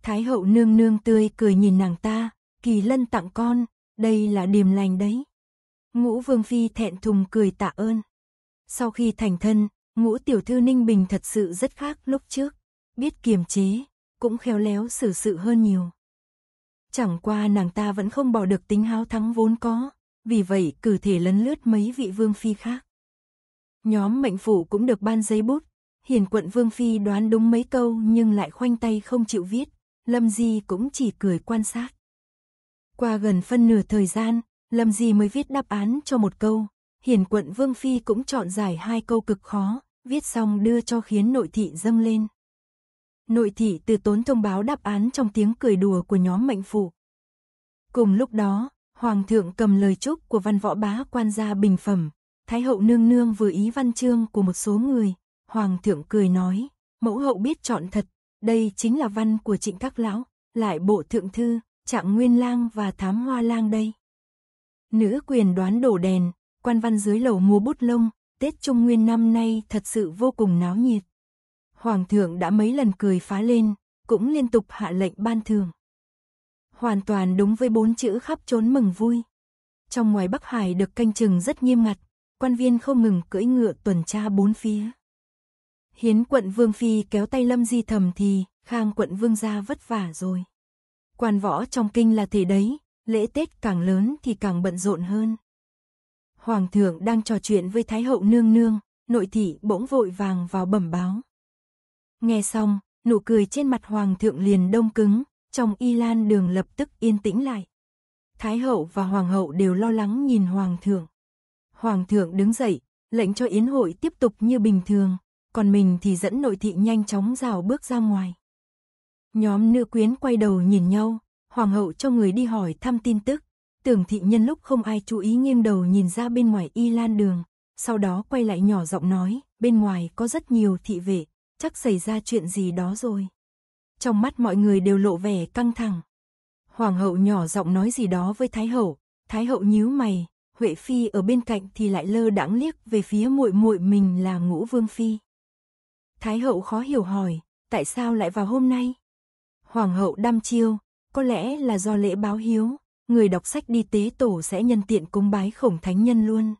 Thái hậu nương nương tươi cười nhìn nàng ta, kỳ lân tặng con, đây là điềm lành đấy. Ngũ vương phi thẹn thùng cười tạ ơn. Sau khi thành thân, ngũ tiểu thư Ninh Bình thật sự rất khác lúc trước, biết kiềm chế, cũng khéo léo xử sự hơn nhiều. Chẳng qua nàng ta vẫn không bỏ được tính háo thắng vốn có, vì vậy cử thể lấn lướt mấy vị vương phi khác. Nhóm mệnh phủ cũng được ban giấy bút, hiền quận vương phi đoán đúng mấy câu nhưng lại khoanh tay không chịu viết, Lâm Di cũng chỉ cười quan sát. Qua gần phân nửa thời gian, Lâm Di mới viết đáp án cho một câu. Hiển quận Vương Phi cũng chọn giải hai câu cực khó, viết xong đưa cho khiến nội thị dâng lên. Nội thị từ tốn thông báo đáp án trong tiếng cười đùa của nhóm mệnh phụ. Cùng lúc đó, Hoàng thượng cầm lời chúc của văn võ bá quan gia bình phẩm. Thái hậu nương nương vừa ý văn chương của một số người. Hoàng thượng cười nói, mẫu hậu biết chọn thật, đây chính là văn của trịnh các lão, lại bộ thượng thư, trạng nguyên lang và thám hoa lang đây. Nữ quyền đoán đổ đèn, quan văn dưới lầu mua bút lông, Tết Trung Nguyên năm nay thật sự vô cùng náo nhiệt. Hoàng thượng đã mấy lần cười phá lên, cũng liên tục hạ lệnh ban thường. Hoàn toàn đúng với bốn chữ khắp trốn mừng vui. Trong ngoài Bắc Hải được canh chừng rất nghiêm ngặt, quan viên không ngừng cưỡi ngựa tuần tra bốn phía. Hiến quận Vương Phi kéo tay Lâm Di thầm thì, khang quận Vương gia vất vả rồi. Quan võ trong kinh là thế đấy, lễ Tết càng lớn thì càng bận rộn hơn. Hoàng thượng đang trò chuyện với Thái hậu nương nương, nội thị bỗng vội vàng vào bẩm báo. Nghe xong, nụ cười trên mặt Hoàng thượng liền đông cứng, trong y lan đường lập tức yên tĩnh lại. Thái hậu và Hoàng hậu đều lo lắng nhìn Hoàng thượng. Hoàng thượng đứng dậy, lệnh cho yến hội tiếp tục như bình thường, còn mình thì dẫn nội thị nhanh chóng rào bước ra ngoài. Nhóm nữ quyến quay đầu nhìn nhau, hoàng hậu cho người đi hỏi thăm tin tức, tưởng thị nhân lúc không ai chú ý nghiêng đầu nhìn ra bên ngoài y lan đường, sau đó quay lại nhỏ giọng nói, bên ngoài có rất nhiều thị vệ, chắc xảy ra chuyện gì đó rồi. Trong mắt mọi người đều lộ vẻ căng thẳng. Hoàng hậu nhỏ giọng nói gì đó với Thái hậu, Thái hậu nhíu mày, Huệ phi ở bên cạnh thì lại lơ đãng liếc về phía muội muội mình là Ngũ Vương phi. Thái hậu khó hiểu hỏi, tại sao lại vào hôm nay? Hoàng hậu đăm chiêu, có lẽ là do lễ báo hiếu, người đọc sách đi tế tổ sẽ nhân tiện cúng bái khổng thánh nhân luôn.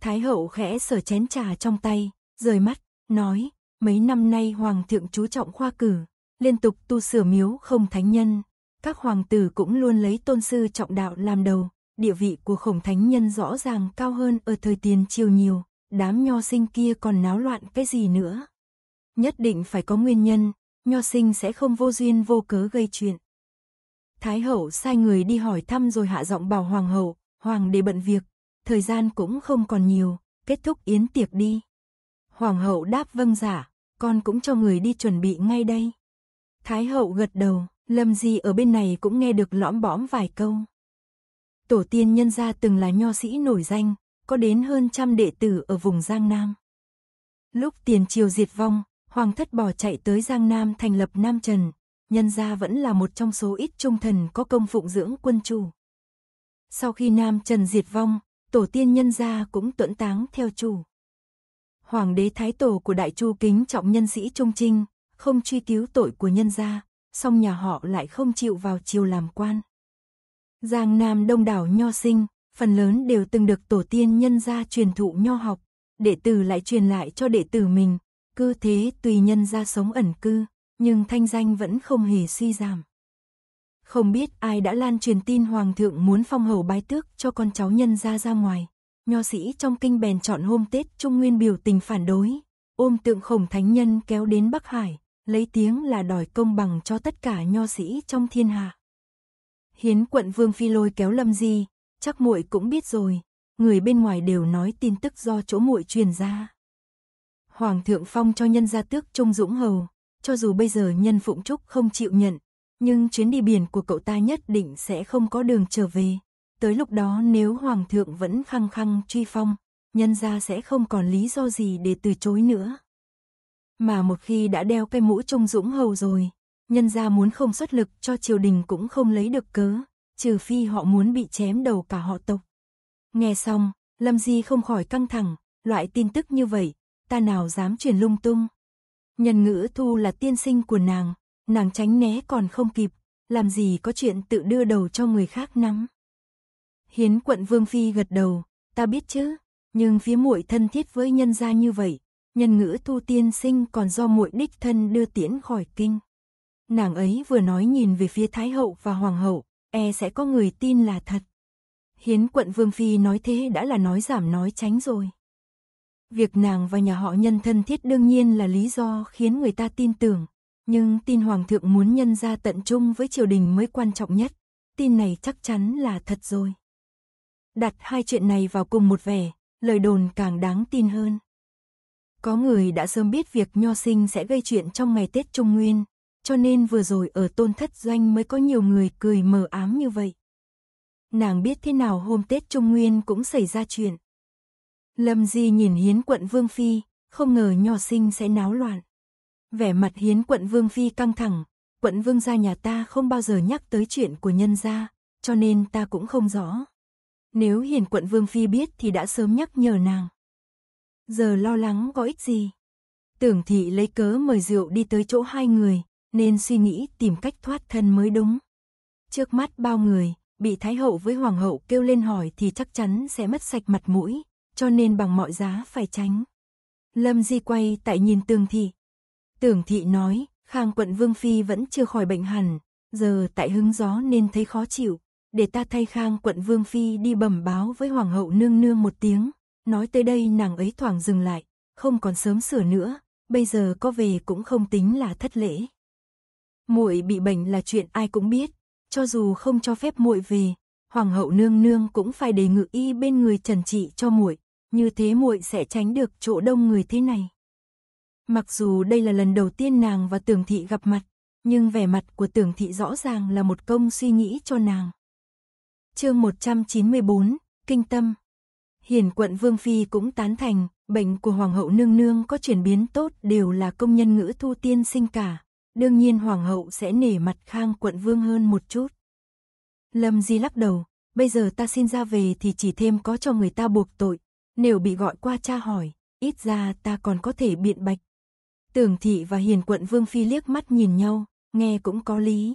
Thái hậu khẽ sờ chén trà trong tay, rời mắt, nói, mấy năm nay hoàng thượng chú trọng khoa cử, liên tục tu sửa miếu không thánh nhân, các hoàng tử cũng luôn lấy tôn sư trọng đạo làm đầu, địa vị của khổng thánh nhân rõ ràng cao hơn ở thời tiền triều nhiều, đám nho sinh kia còn náo loạn cái gì nữa. Nhất định phải có nguyên nhân, nho sinh sẽ không vô duyên vô cớ gây chuyện. Thái hậu sai người đi hỏi thăm rồi hạ giọng bảo hoàng hậu, hoàng đế bận việc, thời gian cũng không còn nhiều, kết thúc yến tiệc đi. Hoàng hậu đáp vâng giả, dạ, con cũng cho người đi chuẩn bị ngay đây. Thái hậu gật đầu, Lâm Di ở bên này cũng nghe được lõm bõm vài câu. Tổ tiên nhân gia từng là nho sĩ nổi danh, có đến hơn trăm đệ tử ở vùng Giang Nam. Lúc tiền triều diệt vong, Hoàng thất bỏ chạy tới Giang Nam thành lập Nam Trần, nhân gia vẫn là một trong số ít trung thần có công phụng dưỡng quân chủ. Sau khi Nam Trần diệt vong, tổ tiên nhân gia cũng tuẫn táng theo chủ. Hoàng đế thái tổ của Đại Chu kính trọng nhân sĩ trung trinh, không truy cứu tội của nhân gia, song nhà họ lại không chịu vào chiều làm quan. Giang Nam đông đảo nho sinh, phần lớn đều từng được tổ tiên nhân gia truyền thụ nho học, đệ tử lại truyền lại cho đệ tử mình, cư thế tùy nhân ra sống ẩn cư, nhưng thanh danh vẫn không hề suy giảm. Không biết ai đã lan truyền tin hoàng thượng muốn phong hầu bái tước cho con cháu nhân ra ra ngoài. Nho sĩ trong kinh bèn chọn hôm Tết Trung Nguyên biểu tình phản đối, ôm tượng khổng thánh nhân kéo đến Bắc Hải, lấy tiếng là đòi công bằng cho tất cả nho sĩ trong thiên hạ. Hiến quận Vương Phi Lôi kéo Lâm Di, chắc muội cũng biết rồi, người bên ngoài đều nói tin tức do chỗ muội truyền ra. Hoàng thượng phong cho nhân gia tước Trung Dũng Hầu, cho dù bây giờ nhân Phụng Trúc không chịu nhận, nhưng chuyến đi biển của cậu ta nhất định sẽ không có đường trở về. Tới lúc đó nếu Hoàng thượng vẫn khăng khăng truy phong, nhân gia sẽ không còn lý do gì để từ chối nữa. Mà một khi đã đeo cái mũ Trung Dũng Hầu rồi, nhân gia muốn không xuất lực cho triều đình cũng không lấy được cớ, trừ phi họ muốn bị chém đầu cả họ tộc. Nghe xong, Lâm Di không khỏi căng thẳng, loại tin tức như vậy, ta nào dám truyền lung tung. Nhân ngữ thu là tiên sinh của nàng, nàng tránh né còn không kịp, làm gì có chuyện tự đưa đầu cho người khác nắm. Hiến quận Vương Phi gật đầu, ta biết chứ, nhưng phía muội thân thiết với nhân gia như vậy, nhân ngữ thu tiên sinh còn do muội đích thân đưa tiễn khỏi kinh. Nàng ấy vừa nói nhìn về phía Thái Hậu và Hoàng Hậu, e sẽ có người tin là thật. Hiến quận Vương Phi nói thế đã là nói giảm nói tránh rồi. Việc nàng và nhà họ nhân thân thiết đương nhiên là lý do khiến người ta tin tưởng, nhưng tin Hoàng thượng muốn nhân ra tận trung với triều đình mới quan trọng nhất, tin này chắc chắn là thật rồi. Đặt hai chuyện này vào cùng một vẻ, lời đồn càng đáng tin hơn. Có người đã sớm biết việc nho sinh sẽ gây chuyện trong ngày Tết Trung Nguyên, cho nên vừa rồi ở tôn thất doanh mới có nhiều người cười mờ ám như vậy. Nàng biết thế nào hôm Tết Trung Nguyên cũng xảy ra chuyện. Lâm Di nhìn hiến quận Vương Phi, không ngờ nho sinh sẽ náo loạn. Vẻ mặt hiến quận Vương Phi căng thẳng, quận Vương gia nhà ta không bao giờ nhắc tới chuyện của nhân gia, cho nên ta cũng không rõ. Nếu hiền quận Vương Phi biết thì đã sớm nhắc nhở nàng. Giờ lo lắng có ích gì? Tưởng thị lấy cớ mời rượu đi tới chỗ hai người, nên suy nghĩ tìm cách thoát thân mới đúng. Trước mắt bao người, bị Thái Hậu với Hoàng Hậu kêu lên hỏi thì chắc chắn sẽ mất sạch mặt mũi, cho nên bằng mọi giá phải tránh. Lâm Di quay tại nhìn Tường Thị. Tường Thị nói, Khang quận Vương Phi vẫn chưa khỏi bệnh hẳn, giờ tại hứng gió nên thấy khó chịu, để ta thay Khang quận Vương Phi đi bẩm báo với Hoàng hậu nương nương một tiếng. Nói tới đây nàng ấy thoảng dừng lại, không còn sớm sửa nữa, bây giờ có về cũng không tính là thất lễ. Muội bị bệnh là chuyện ai cũng biết, cho dù không cho phép muội về, hoàng hậu nương nương cũng phải đề ngự y bên người Trần trị cho muội, như thế muội sẽ tránh được chỗ đông người thế này. Mặc dù đây là lần đầu tiên nàng và Tưởng thị gặp mặt, nhưng vẻ mặt của Tưởng thị rõ ràng là một công suy nghĩ cho nàng. Chương 194, Kinh tâm. Hiển quận vương phi cũng tán thành, bệnh của hoàng hậu nương nương có chuyển biến tốt đều là công nhân ngữ thu tiên sinh cả, đương nhiên hoàng hậu sẽ nể mặt khang quận vương hơn một chút. Lâm Di lắc đầu, bây giờ ta xin ra về thì chỉ thêm có cho người ta buộc tội, nếu bị gọi qua tra hỏi, ít ra ta còn có thể biện bạch. Tưởng thị và hiền quận Vương Phi liếc mắt nhìn nhau, nghe cũng có lý.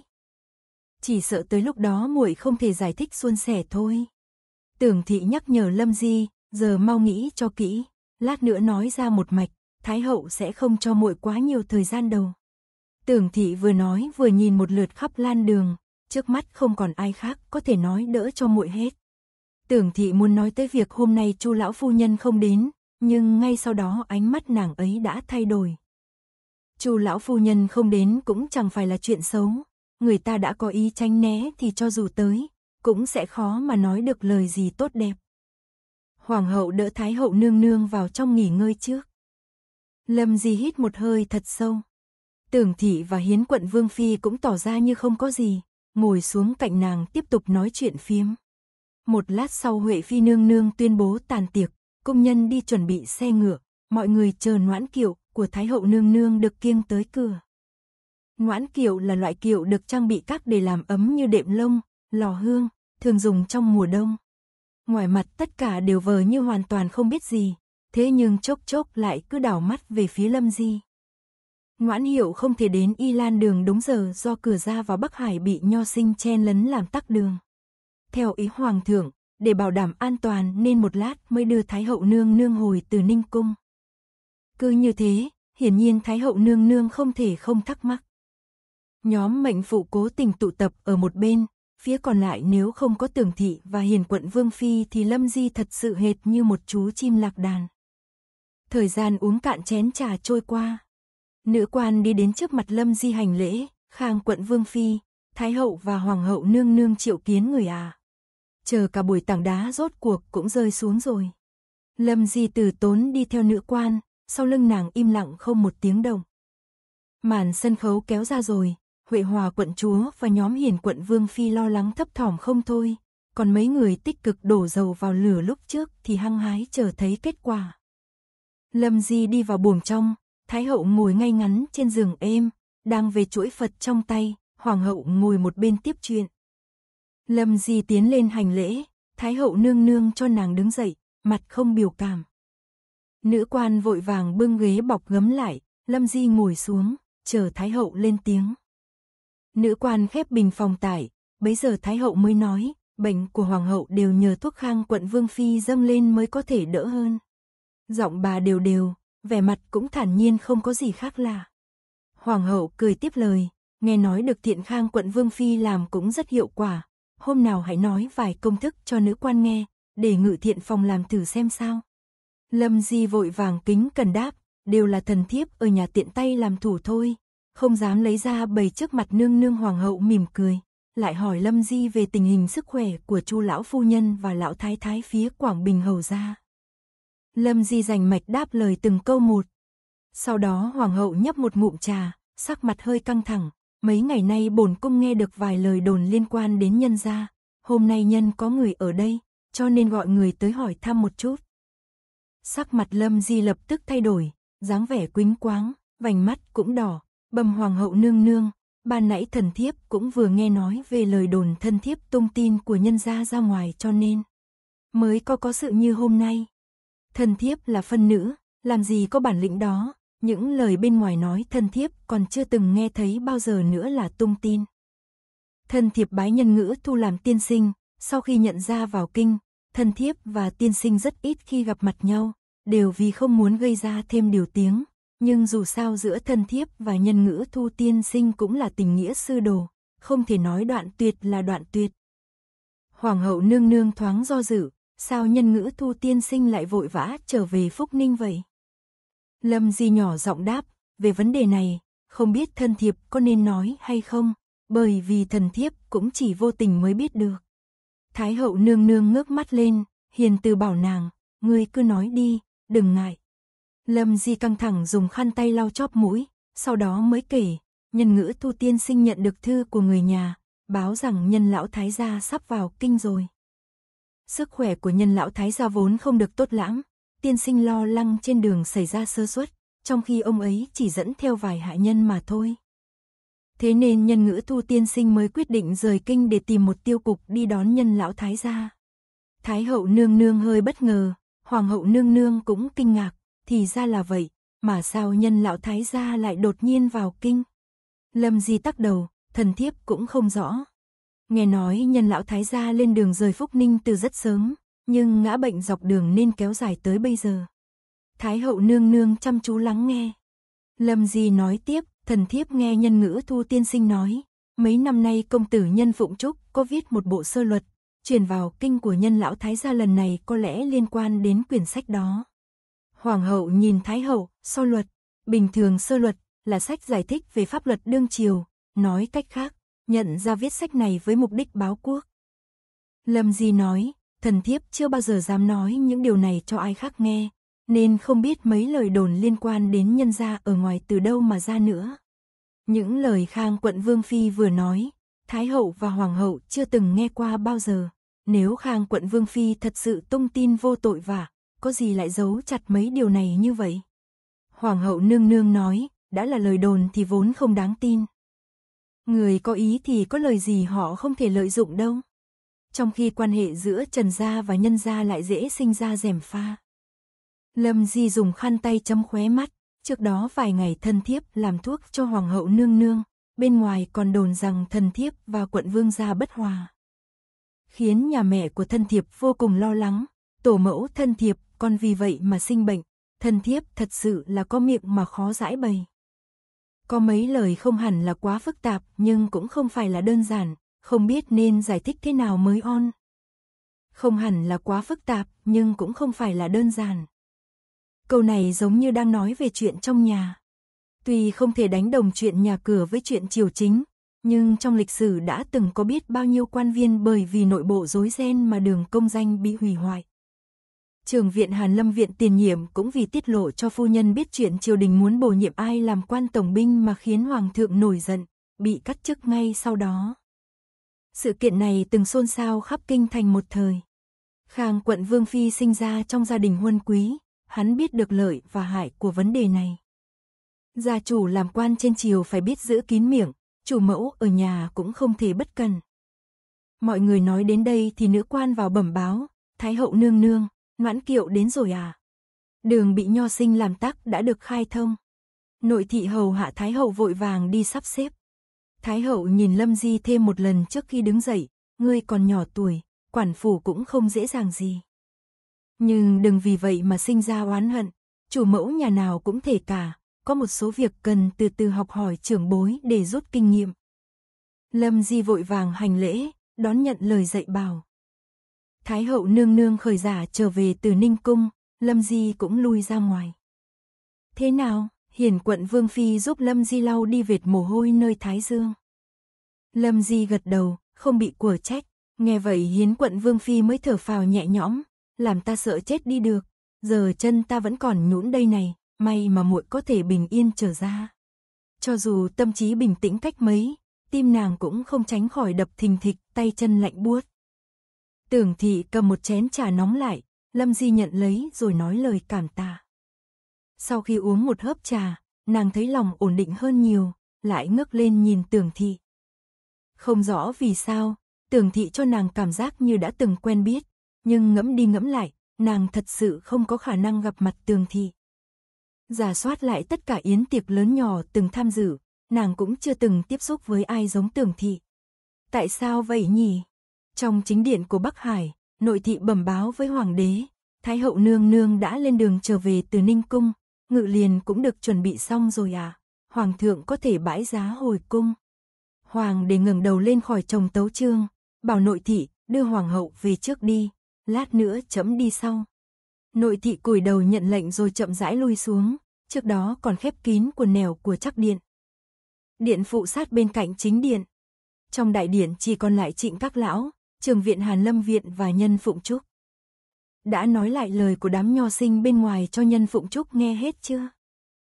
Chỉ sợ tới lúc đó muội không thể giải thích suôn sẻ thôi. Tưởng thị nhắc nhở Lâm Di, giờ mau nghĩ cho kỹ, lát nữa nói ra một mạch, Thái hậu sẽ không cho muội quá nhiều thời gian đâu. Tưởng thị vừa nói vừa nhìn một lượt khắp lan đường, trước mắt không còn ai khác có thể nói đỡ cho muội hết. Tưởng thị muốn nói tới việc hôm nay chu lão phu nhân không đến, nhưng ngay sau đó ánh mắt nàng ấy đã thay đổi. Chu lão phu nhân không đến cũng chẳng phải là chuyện xấu, người ta đã có ý tránh né thì cho dù tới, cũng sẽ khó mà nói được lời gì tốt đẹp. Hoàng hậu đỡ Thái hậu nương nương vào trong nghỉ ngơi trước. Lâm Di hít một hơi thật sâu. Tưởng thị và hiến quận Vương Phi cũng tỏ ra như không có gì, ngồi xuống cạnh nàng tiếp tục nói chuyện phiếm. Một lát sau Huệ Phi nương nương tuyên bố tàn tiệc, công nhân đi chuẩn bị xe ngựa, mọi người chờ noãn kiệu của Thái hậu nương nương được kiêng tới cửa. Noãn kiệu là loại kiệu được trang bị các để làm ấm như đệm lông, lò hương, thường dùng trong mùa đông. Ngoài mặt tất cả đều vờ như hoàn toàn không biết gì, thế nhưng chốc chốc lại cứ đảo mắt về phía Lâm Di. Ngoãn hiệu không thể đến Y Lan đường đúng giờ do cửa ra vào Bắc Hải bị nho sinh chen lấn làm tắc đường theo ý hoàng thượng, để bảo đảm an toàn nên một lát mới đưa Thái hậu nương nương hồi từ Ninh cung. Cứ như thế, hiển nhiên Thái hậu nương nương không thể không thắc mắc. Nhóm mệnh phụ cố tình tụ tập ở một bên, phía còn lại nếu không có tường thị và Hiền quận vương phi thì Lâm Di thật sự hệt như một chú chim lạc đàn. Thời gian uống cạn chén trà trôi qua, nữ quan đi đến trước mặt Lâm Di hành lễ, Khang quận vương phi, Thái hậu và Hoàng hậu nương nương triệu kiến người à chờ cả buổi tảng đá rốt cuộc cũng rơi xuống rồi. Lâm Di Tử Tốn đi theo nữ quan, sau lưng nàng im lặng không một tiếng động. Màn sân khấu kéo ra rồi, Huệ Hòa quận chúa và nhóm hiền quận Vương Phi lo lắng thấp thỏm không thôi, còn mấy người tích cực đổ dầu vào lửa lúc trước thì hăng hái chờ thấy kết quả. Lâm Di đi vào buồng trong, Thái hậu ngồi ngay ngắn trên giường êm, đang về chuỗi Phật trong tay, Hoàng hậu ngồi một bên tiếp chuyện. Lâm Di tiến lên hành lễ, Thái hậu nương nương cho nàng đứng dậy, mặt không biểu cảm. Nữ quan vội vàng bưng ghế bọc gấm lại, Lâm Di ngồi xuống, chờ Thái hậu lên tiếng. Nữ quan khép bình phòng tải, bấy giờ Thái hậu mới nói, bệnh của Hoàng hậu đều nhờ thuốc khang quận Vương Phi dâng lên mới có thể đỡ hơn. Giọng bà đều đều, vẻ mặt cũng thản nhiên không có gì khác lạ. Hoàng hậu cười tiếp lời, nghe nói được thiện khang quận Vương Phi làm cũng rất hiệu quả, hôm nào hãy nói vài công thức cho nữ quan nghe, để ngự thiện phòng làm thử xem sao. Lâm Di vội vàng kính cần đáp, đều là thần thiếp ở nhà tiện tay làm thủ thôi, không dám lấy ra bày trước mặt nương nương hoàng hậu mỉm cười, lại hỏi Lâm Di về tình hình sức khỏe của Chu lão phu nhân và lão thái thái phía Quảng Bình hầu gia. Lâm Di rành mạch đáp lời từng câu một. Sau đó hoàng hậu nhấp một ngụm trà, sắc mặt hơi căng thẳng, Mấy ngày nay bổn cung nghe được vài lời đồn liên quan đến nhân gia, hôm nay nhân có người ở đây, cho nên gọi người tới hỏi thăm một chút. Sắc mặt Lâm Di lập tức thay đổi, dáng vẻ quính quáng, vành mắt cũng đỏ, bầm hoàng hậu nương nương, ban nãy thần thiếp cũng vừa nghe nói về lời đồn thân thiếp tung tin của nhân gia ra ngoài cho nên mới có có sự như hôm nay. Thần thiếp là phân nữ, làm gì có bản lĩnh đó, những lời bên ngoài nói thân thiếp còn chưa từng nghe thấy bao giờ nữa là tung tin. Thân thiệp bái nhân ngữ thu làm tiên sinh, sau khi nhận ra vào kinh, thân thiếp và tiên sinh rất ít khi gặp mặt nhau, đều vì không muốn gây ra thêm điều tiếng. Nhưng dù sao giữa thân thiếp và nhân ngữ thu tiên sinh cũng là tình nghĩa sư đồ, không thể nói đoạn tuyệt là đoạn tuyệt. Hoàng hậu nương nương thoáng do dự, sao nhân ngữ thu tiên sinh lại vội vã trở về Phúc Ninh vậy? Lâm Di nhỏ giọng đáp, về vấn đề này, không biết thân thiệp có nên nói hay không, bởi vì thần thiếp cũng chỉ vô tình mới biết được. Thái hậu nương nương ngước mắt lên, hiền từ bảo nàng, ngươi cứ nói đi, đừng ngại. Lâm Di căng thẳng dùng khăn tay lau chóp mũi, sau đó mới kể, nhân ngữ thu tiên sinh nhận được thư của người nhà, báo rằng nhân lão thái gia sắp vào kinh rồi. Sức khỏe của nhân lão thái gia vốn không được tốt lãng, tiên sinh lo lắng trên đường xảy ra sơ suất, trong khi ông ấy chỉ dẫn theo vài hạ nhân mà thôi. Thế nên nhân ngữ thu tiên sinh mới quyết định rời kinh để tìm một tiêu cục đi đón nhân lão thái gia. Thái hậu nương nương hơi bất ngờ, hoàng hậu nương nương cũng kinh ngạc, thì ra là vậy, mà sao nhân lão thái gia lại đột nhiên vào kinh. Lâm Di tắc đầu, thần thiếp cũng không rõ. Nghe nói nhân lão thái gia lên đường rời Phúc Ninh từ rất sớm, nhưng ngã bệnh dọc đường nên kéo dài tới bây giờ. Thái hậu nương nương chăm chú lắng nghe. Lâm Di nói tiếp, thần thiếp nghe nhân ngữ thu tiên sinh nói, mấy năm nay công tử nhân Phụng Trúc có viết một bộ sơ luật, truyền vào kinh của nhân lão thái gia lần này có lẽ liên quan đến quyển sách đó. Hoàng hậu nhìn thái hậu, sơ luật, bình thường sơ luật là sách giải thích về pháp luật đương triều, nói cách khác, nhận ra viết sách này với mục đích báo quốc. Lâm Di nói, thần thiếp chưa bao giờ dám nói những điều này cho ai khác nghe, nên không biết mấy lời đồn liên quan đến nhân gia ở ngoài từ đâu mà ra nữa. Những lời khang quận Vương Phi vừa nói, Thái hậu và Hoàng hậu chưa từng nghe qua bao giờ. Nếu khang quận Vương Phi thật sự tung tin vô tội vả, có gì lại giấu chặt mấy điều này như vậy? Hoàng hậu nương nương nói, đã là lời đồn thì vốn không đáng tin. Người có ý thì có lời gì họ không thể lợi dụng đâu trong khi quan hệ giữa Trần Gia và Nhân Gia lại dễ sinh ra rèm pha. Lâm Di dùng khăn tay chấm khóe mắt, trước đó vài ngày thân thiếp làm thuốc cho Hoàng hậu nương nương, bên ngoài còn đồn rằng thân thiếp và quận vương gia bất hòa. Khiến nhà mẹ của thân thiệp vô cùng lo lắng, tổ mẫu thân thiệp còn vì vậy mà sinh bệnh, thân thiếp thật sự là có miệng mà khó giải bày. Có mấy lời không hẳn là quá phức tạp nhưng cũng không phải là đơn giản, không biết nên giải thích thế nào mới on. Không hẳn là quá phức tạp, nhưng cũng không phải là đơn giản. Câu này giống như đang nói về chuyện trong nhà. Tuy không thể đánh đồng chuyện nhà cửa với chuyện triều chính, nhưng trong lịch sử đã từng có biết bao nhiêu quan viên bởi vì nội bộ rối ren mà đường công danh bị hủy hoại. Trường viện Hàn Lâm viện tiền nhiệm cũng vì tiết lộ cho phu nhân biết chuyện triều đình muốn bổ nhiệm ai làm quan tổng binh mà khiến hoàng thượng nổi giận, bị cắt chức ngay sau đó. Sự kiện này từng xôn xao khắp kinh thành một thời. Khang quận Vương Phi sinh ra trong gia đình huân quý, hắn biết được lợi và hại của vấn đề này. Gia chủ làm quan trên triều phải biết giữ kín miệng, chủ mẫu ở nhà cũng không thể bất cần. Mọi người nói đến đây thì nữ quan vào bẩm báo, Thái hậu nương nương, noãn kiệu đến rồi à. Đường bị nho sinh làm tắc đã được khai thông. Nội thị hầu hạ Thái hậu vội vàng đi sắp xếp. Thái hậu nhìn Lâm Di thêm một lần trước khi đứng dậy, ngươi còn nhỏ tuổi, quản phủ cũng không dễ dàng gì. Nhưng đừng vì vậy mà sinh ra oán hận, chủ mẫu nhà nào cũng thể cả, có một số việc cần từ từ học hỏi trưởng bối để rút kinh nghiệm. Lâm Di vội vàng hành lễ, đón nhận lời dạy bảo. Thái hậu nương nương khởi giả trở về từ Ninh Cung, Lâm Di cũng lui ra ngoài. Thế nào? Hiền quận Vương Phi giúp Lâm Di lau đi vệt mồ hôi nơi Thái Dương. Lâm Di gật đầu, không bị quở trách, nghe vậy hiến quận Vương Phi mới thở phào nhẹ nhõm, làm ta sợ chết đi được, giờ chân ta vẫn còn nhũn đây này, may mà muội có thể bình yên trở ra. Cho dù tâm trí bình tĩnh cách mấy, tim nàng cũng không tránh khỏi đập thình thịch, tay chân lạnh buốt. Tưởng thị cầm một chén trà nóng lại, Lâm Di nhận lấy rồi nói lời cảm tạ. Sau khi uống một hớp trà, nàng thấy lòng ổn định hơn nhiều, lại ngước lên nhìn tường thị. Không rõ vì sao, tường thị cho nàng cảm giác như đã từng quen biết, nhưng ngẫm đi ngẫm lại, nàng thật sự không có khả năng gặp mặt tường thị. Giả soát lại tất cả yến tiệc lớn nhỏ từng tham dự, nàng cũng chưa từng tiếp xúc với ai giống tường thị. Tại sao vậy nhỉ? Trong chính điện của Bắc Hải, nội thị bẩm báo với hoàng đế, Thái hậu nương nương đã lên đường trở về từ Ninh Cung, Ngự liền cũng được chuẩn bị xong rồi à? Hoàng thượng có thể bãi giá hồi cung. Hoàng để ngừng đầu lên khỏi chồng tấu trương, bảo nội thị đưa hoàng hậu về trước đi, lát nữa chấm đi sau. Nội thị cúi đầu nhận lệnh rồi chậm rãi lui xuống, trước đó còn khép kín quần nẻo của chắc điện. Điện phụ sát bên cạnh chính điện. Trong đại điện chỉ còn lại trịnh các lão, trường viện Hàn Lâm Viện và nhân Phụng Trúc. Đã nói lại lời của đám nho sinh bên ngoài cho nhân phụng trúc nghe hết chưa?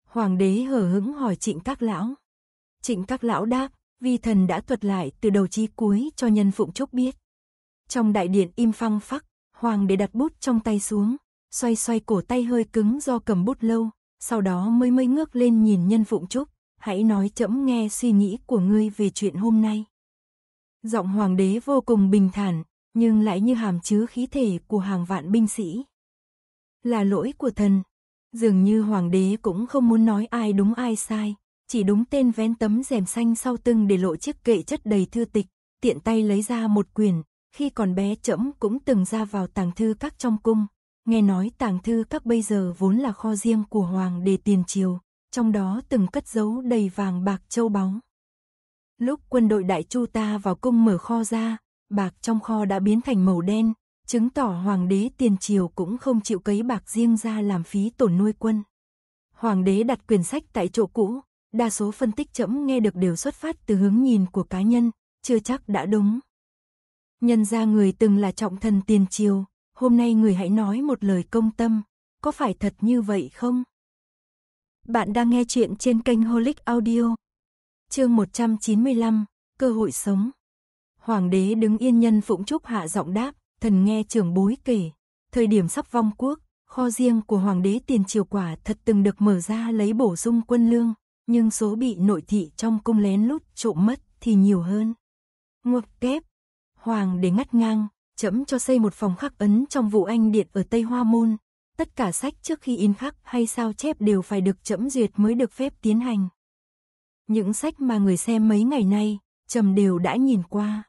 Hoàng đế hờ hững hỏi trịnh các lão. Trịnh các lão đáp, vi thần đã thuật lại từ đầu chí cuối cho nhân phụng trúc biết. Trong đại điện im phăng phắc, hoàng đế đặt bút trong tay xuống, xoay xoay cổ tay hơi cứng do cầm bút lâu, sau đó mới mới ngước lên nhìn nhân phụng trúc, hãy nói chậm nghe suy nghĩ của ngươi về chuyện hôm nay. Giọng hoàng đế vô cùng bình thản, nhưng lại như hàm chứa khí thể của hàng vạn binh sĩ. Là lỗi của thần. Dường như hoàng đế cũng không muốn nói ai đúng ai sai, chỉ đúng tên vén tấm rèm xanh sau lưng để lộ chiếc kệ chất đầy thư tịch, tiện tay lấy ra một quyển, khi còn bé trẫm cũng từng ra vào tàng thư các trong cung, nghe nói tàng thư các bây giờ vốn là kho riêng của hoàng đế tiền triều, trong đó từng cất giấu đầy vàng bạc châu báu. Lúc quân đội đại chu ta vào cung mở kho ra, bạc trong kho đã biến thành màu đen, chứng tỏ hoàng đế tiền triều cũng không chịu cấy bạc riêng ra làm phí tổn nuôi quân. Hoàng đế đặt quyển sách tại chỗ cũ, đa số phân tích chẫm nghe được đều xuất phát từ hướng nhìn của cá nhân, chưa chắc đã đúng. Nhân ra người từng là trọng thần tiền triều, hôm nay người hãy nói một lời công tâm, có phải thật như vậy không? Bạn đang nghe chuyện trên kênh Holic Audio. Chương 195, cơ hội sống. Hoàng đế đứng yên nhân phụng trúc hạ giọng đáp, thần nghe trưởng bối kể. Thời điểm sắp vong quốc, kho riêng của hoàng đế tiền triều quả thật từng được mở ra lấy bổ sung quân lương, nhưng số bị nội thị trong cung lén lút trộm mất thì nhiều hơn. Ngược kép, hoàng đế ngắt ngang, chấm cho xây một phòng khắc ấn trong vụ anh điện ở Tây Hoa Môn. Tất cả sách trước khi in khắc hay sao chép đều phải được chấm duyệt mới được phép tiến hành. Những sách mà người xem mấy ngày nay, trầm đều đã nhìn qua.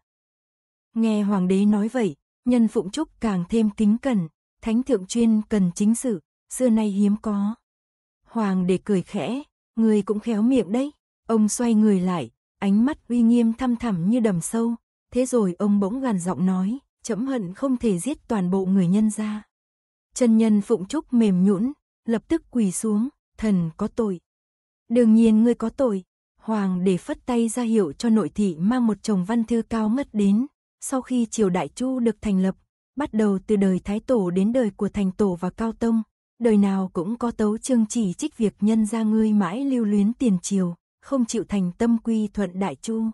Nghe hoàng đế nói vậy, nhân phụng trúc càng thêm kính cẩn, thánh thượng chuyên cần chính sự, xưa nay hiếm có. Hoàng đế cười khẽ, người cũng khéo miệng đấy. Ông xoay người lại, ánh mắt uy nghiêm thăm thẳm như đầm sâu. Thế rồi ông bỗng gằn giọng nói, chấm hận không thể giết toàn bộ người nhân ra. Chân nhân phụng trúc mềm nhũn, lập tức quỳ xuống, thần có tội. Đương nhiên ngươi có tội. Hoàng để phất tay ra hiệu cho nội thị mang một chồng văn thư cao ngất đến, sau khi triều Đại Chu được thành lập, bắt đầu từ đời Thái Tổ đến đời của Thành Tổ và Cao Tông, đời nào cũng có tấu chương chỉ trích việc nhân gia ngươi mãi lưu luyến tiền triều, không chịu thành tâm quy thuận Đại Chu.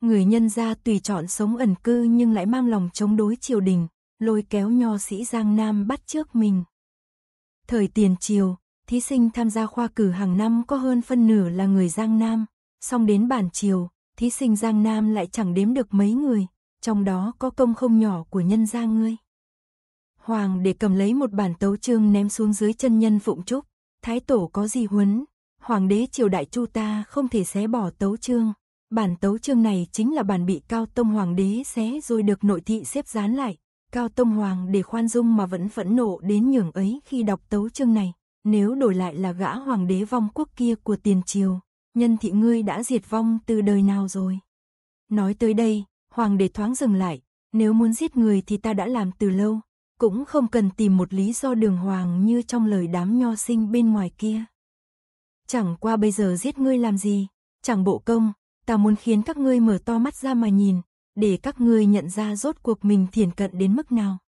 Người nhân gia tùy chọn sống ẩn cư nhưng lại mang lòng chống đối triều đình, lôi kéo nho sĩ Giang Nam bắt trước mình. Thời tiền triều, thí sinh tham gia khoa cử hàng năm có hơn phân nửa là người Giang Nam, song đến bản triều, thí sinh Giang Nam lại chẳng đếm được mấy người, trong đó có công không nhỏ của nhân gia ngươi. Hoàng để cầm lấy một bản tấu chương ném xuống dưới chân nhân phụng trúc, thái tổ có gì huấn, hoàng đế triều đại chu ta không thể xé bỏ tấu chương. Bản tấu chương này chính là bản bị Cao Tông Hoàng đế xé rồi được nội thị xếp dán lại. Cao Tông Hoàng để khoan dung mà vẫn phẫn nộ đến nhường ấy khi đọc tấu chương này. Nếu đổi lại là gã hoàng đế vong quốc kia của tiền triều, nhân thị ngươi đã diệt vong từ đời nào rồi? Nói tới đây, Hoàng đế thoáng dừng lại, nếu muốn giết người thì ta đã làm từ lâu, cũng không cần tìm một lý do đường hoàng như trong lời đám nho sinh bên ngoài kia. Chẳng qua bây giờ giết ngươi làm gì, chẳng bộ công, ta muốn khiến các ngươi mở to mắt ra mà nhìn, để các ngươi nhận ra rốt cuộc mình thiền cận đến mức nào.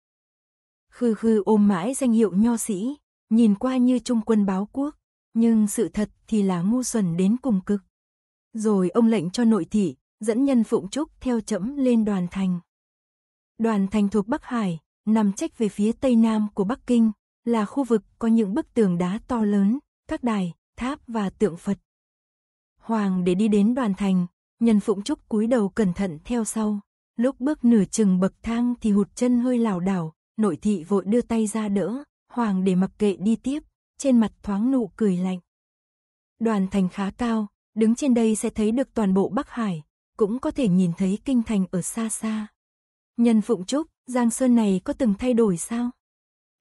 Khư khư ôm mãi danh hiệu nho sĩ, nhìn qua như trung quân báo quốc, nhưng sự thật thì là ngu xuẩn đến cùng cực. Rồi ông lệnh cho nội thị, dẫn nhân Phụng Trúc theo chẫm lên đoàn thành. Đoàn thành thuộc Bắc Hải, nằm trách về phía tây nam của Bắc Kinh, là khu vực có những bức tường đá to lớn, các đài, tháp và tượng Phật. Hoàng để đi đến đoàn thành, nhân Phụng Trúc cúi đầu cẩn thận theo sau, lúc bước nửa chừng bậc thang thì hụt chân hơi lảo đảo, nội thị vội đưa tay ra đỡ, Hoàng để mặc kệ đi tiếp, trên mặt thoáng nụ cười lạnh. Đoàn thành khá cao, đứng trên đây sẽ thấy được toàn bộ Bắc Hải, cũng có thể nhìn thấy kinh thành ở xa xa. Nhân Phụng Trúc, Giang Sơn này có từng thay đổi sao?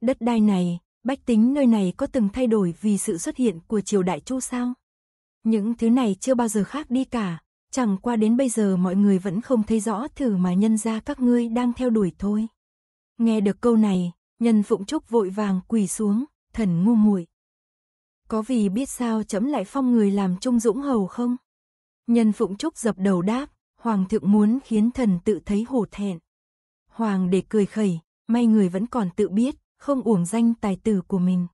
Đất đai này, bách tính nơi này có từng thay đổi vì sự xuất hiện của triều đại chu sao? Những thứ này chưa bao giờ khác đi cả, chẳng qua đến bây giờ mọi người vẫn không thấy rõ thử mà nhân ra các ngươi đang theo đuổi thôi. Nghe được câu này, nhân Phụng Trúc vội vàng quỳ xuống, thần ngu muội. Có vì biết sao chấm lại phong người làm trung dũng hầu không? Nhân Phụng Trúc dập đầu đáp, Hoàng thượng muốn khiến thần tự thấy hổ thẹn. Hoàng để cười khẩy, may người vẫn còn tự biết, không uổng danh tài tử của mình.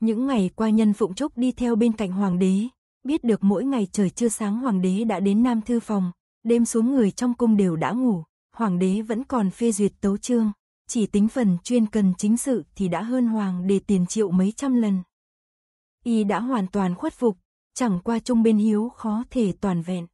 Những ngày qua nhân Phụng Trúc đi theo bên cạnh Hoàng đế, biết được mỗi ngày trời chưa sáng Hoàng đế đã đến Nam Thư Phòng, đêm xuống người trong cung đều đã ngủ, Hoàng đế vẫn còn phê duyệt tấu trương chỉ tính phần chuyên cần chính sự thì đã hơn Hoàng đế tiền triệu mấy trăm lần. Y đã hoàn toàn khuất phục, chẳng qua trung bên hiếu khó thể toàn vẹn.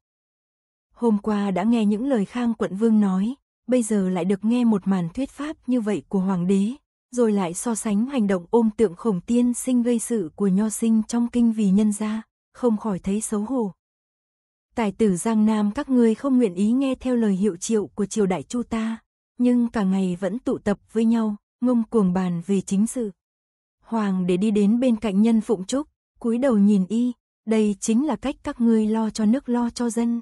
Hôm qua đã nghe những lời Khang quận vương nói, bây giờ lại được nghe một màn thuyết pháp như vậy của hoàng đế, rồi lại so sánh hành động ôm tượng khổng tiên sinh gây sự của nho sinh trong kinh vì nhân gia, không khỏi thấy xấu hổ. Tài tử Giang Nam các ngươi không nguyện ý nghe theo lời hiệu triệu của triều đại chu ta, nhưng cả ngày vẫn tụ tập với nhau, ngông cuồng bàn về chính sự. Hoàng để đi đến bên cạnh nhân phụng trúc, cúi đầu nhìn y, đây chính là cách các ngươi lo cho nước lo cho dân.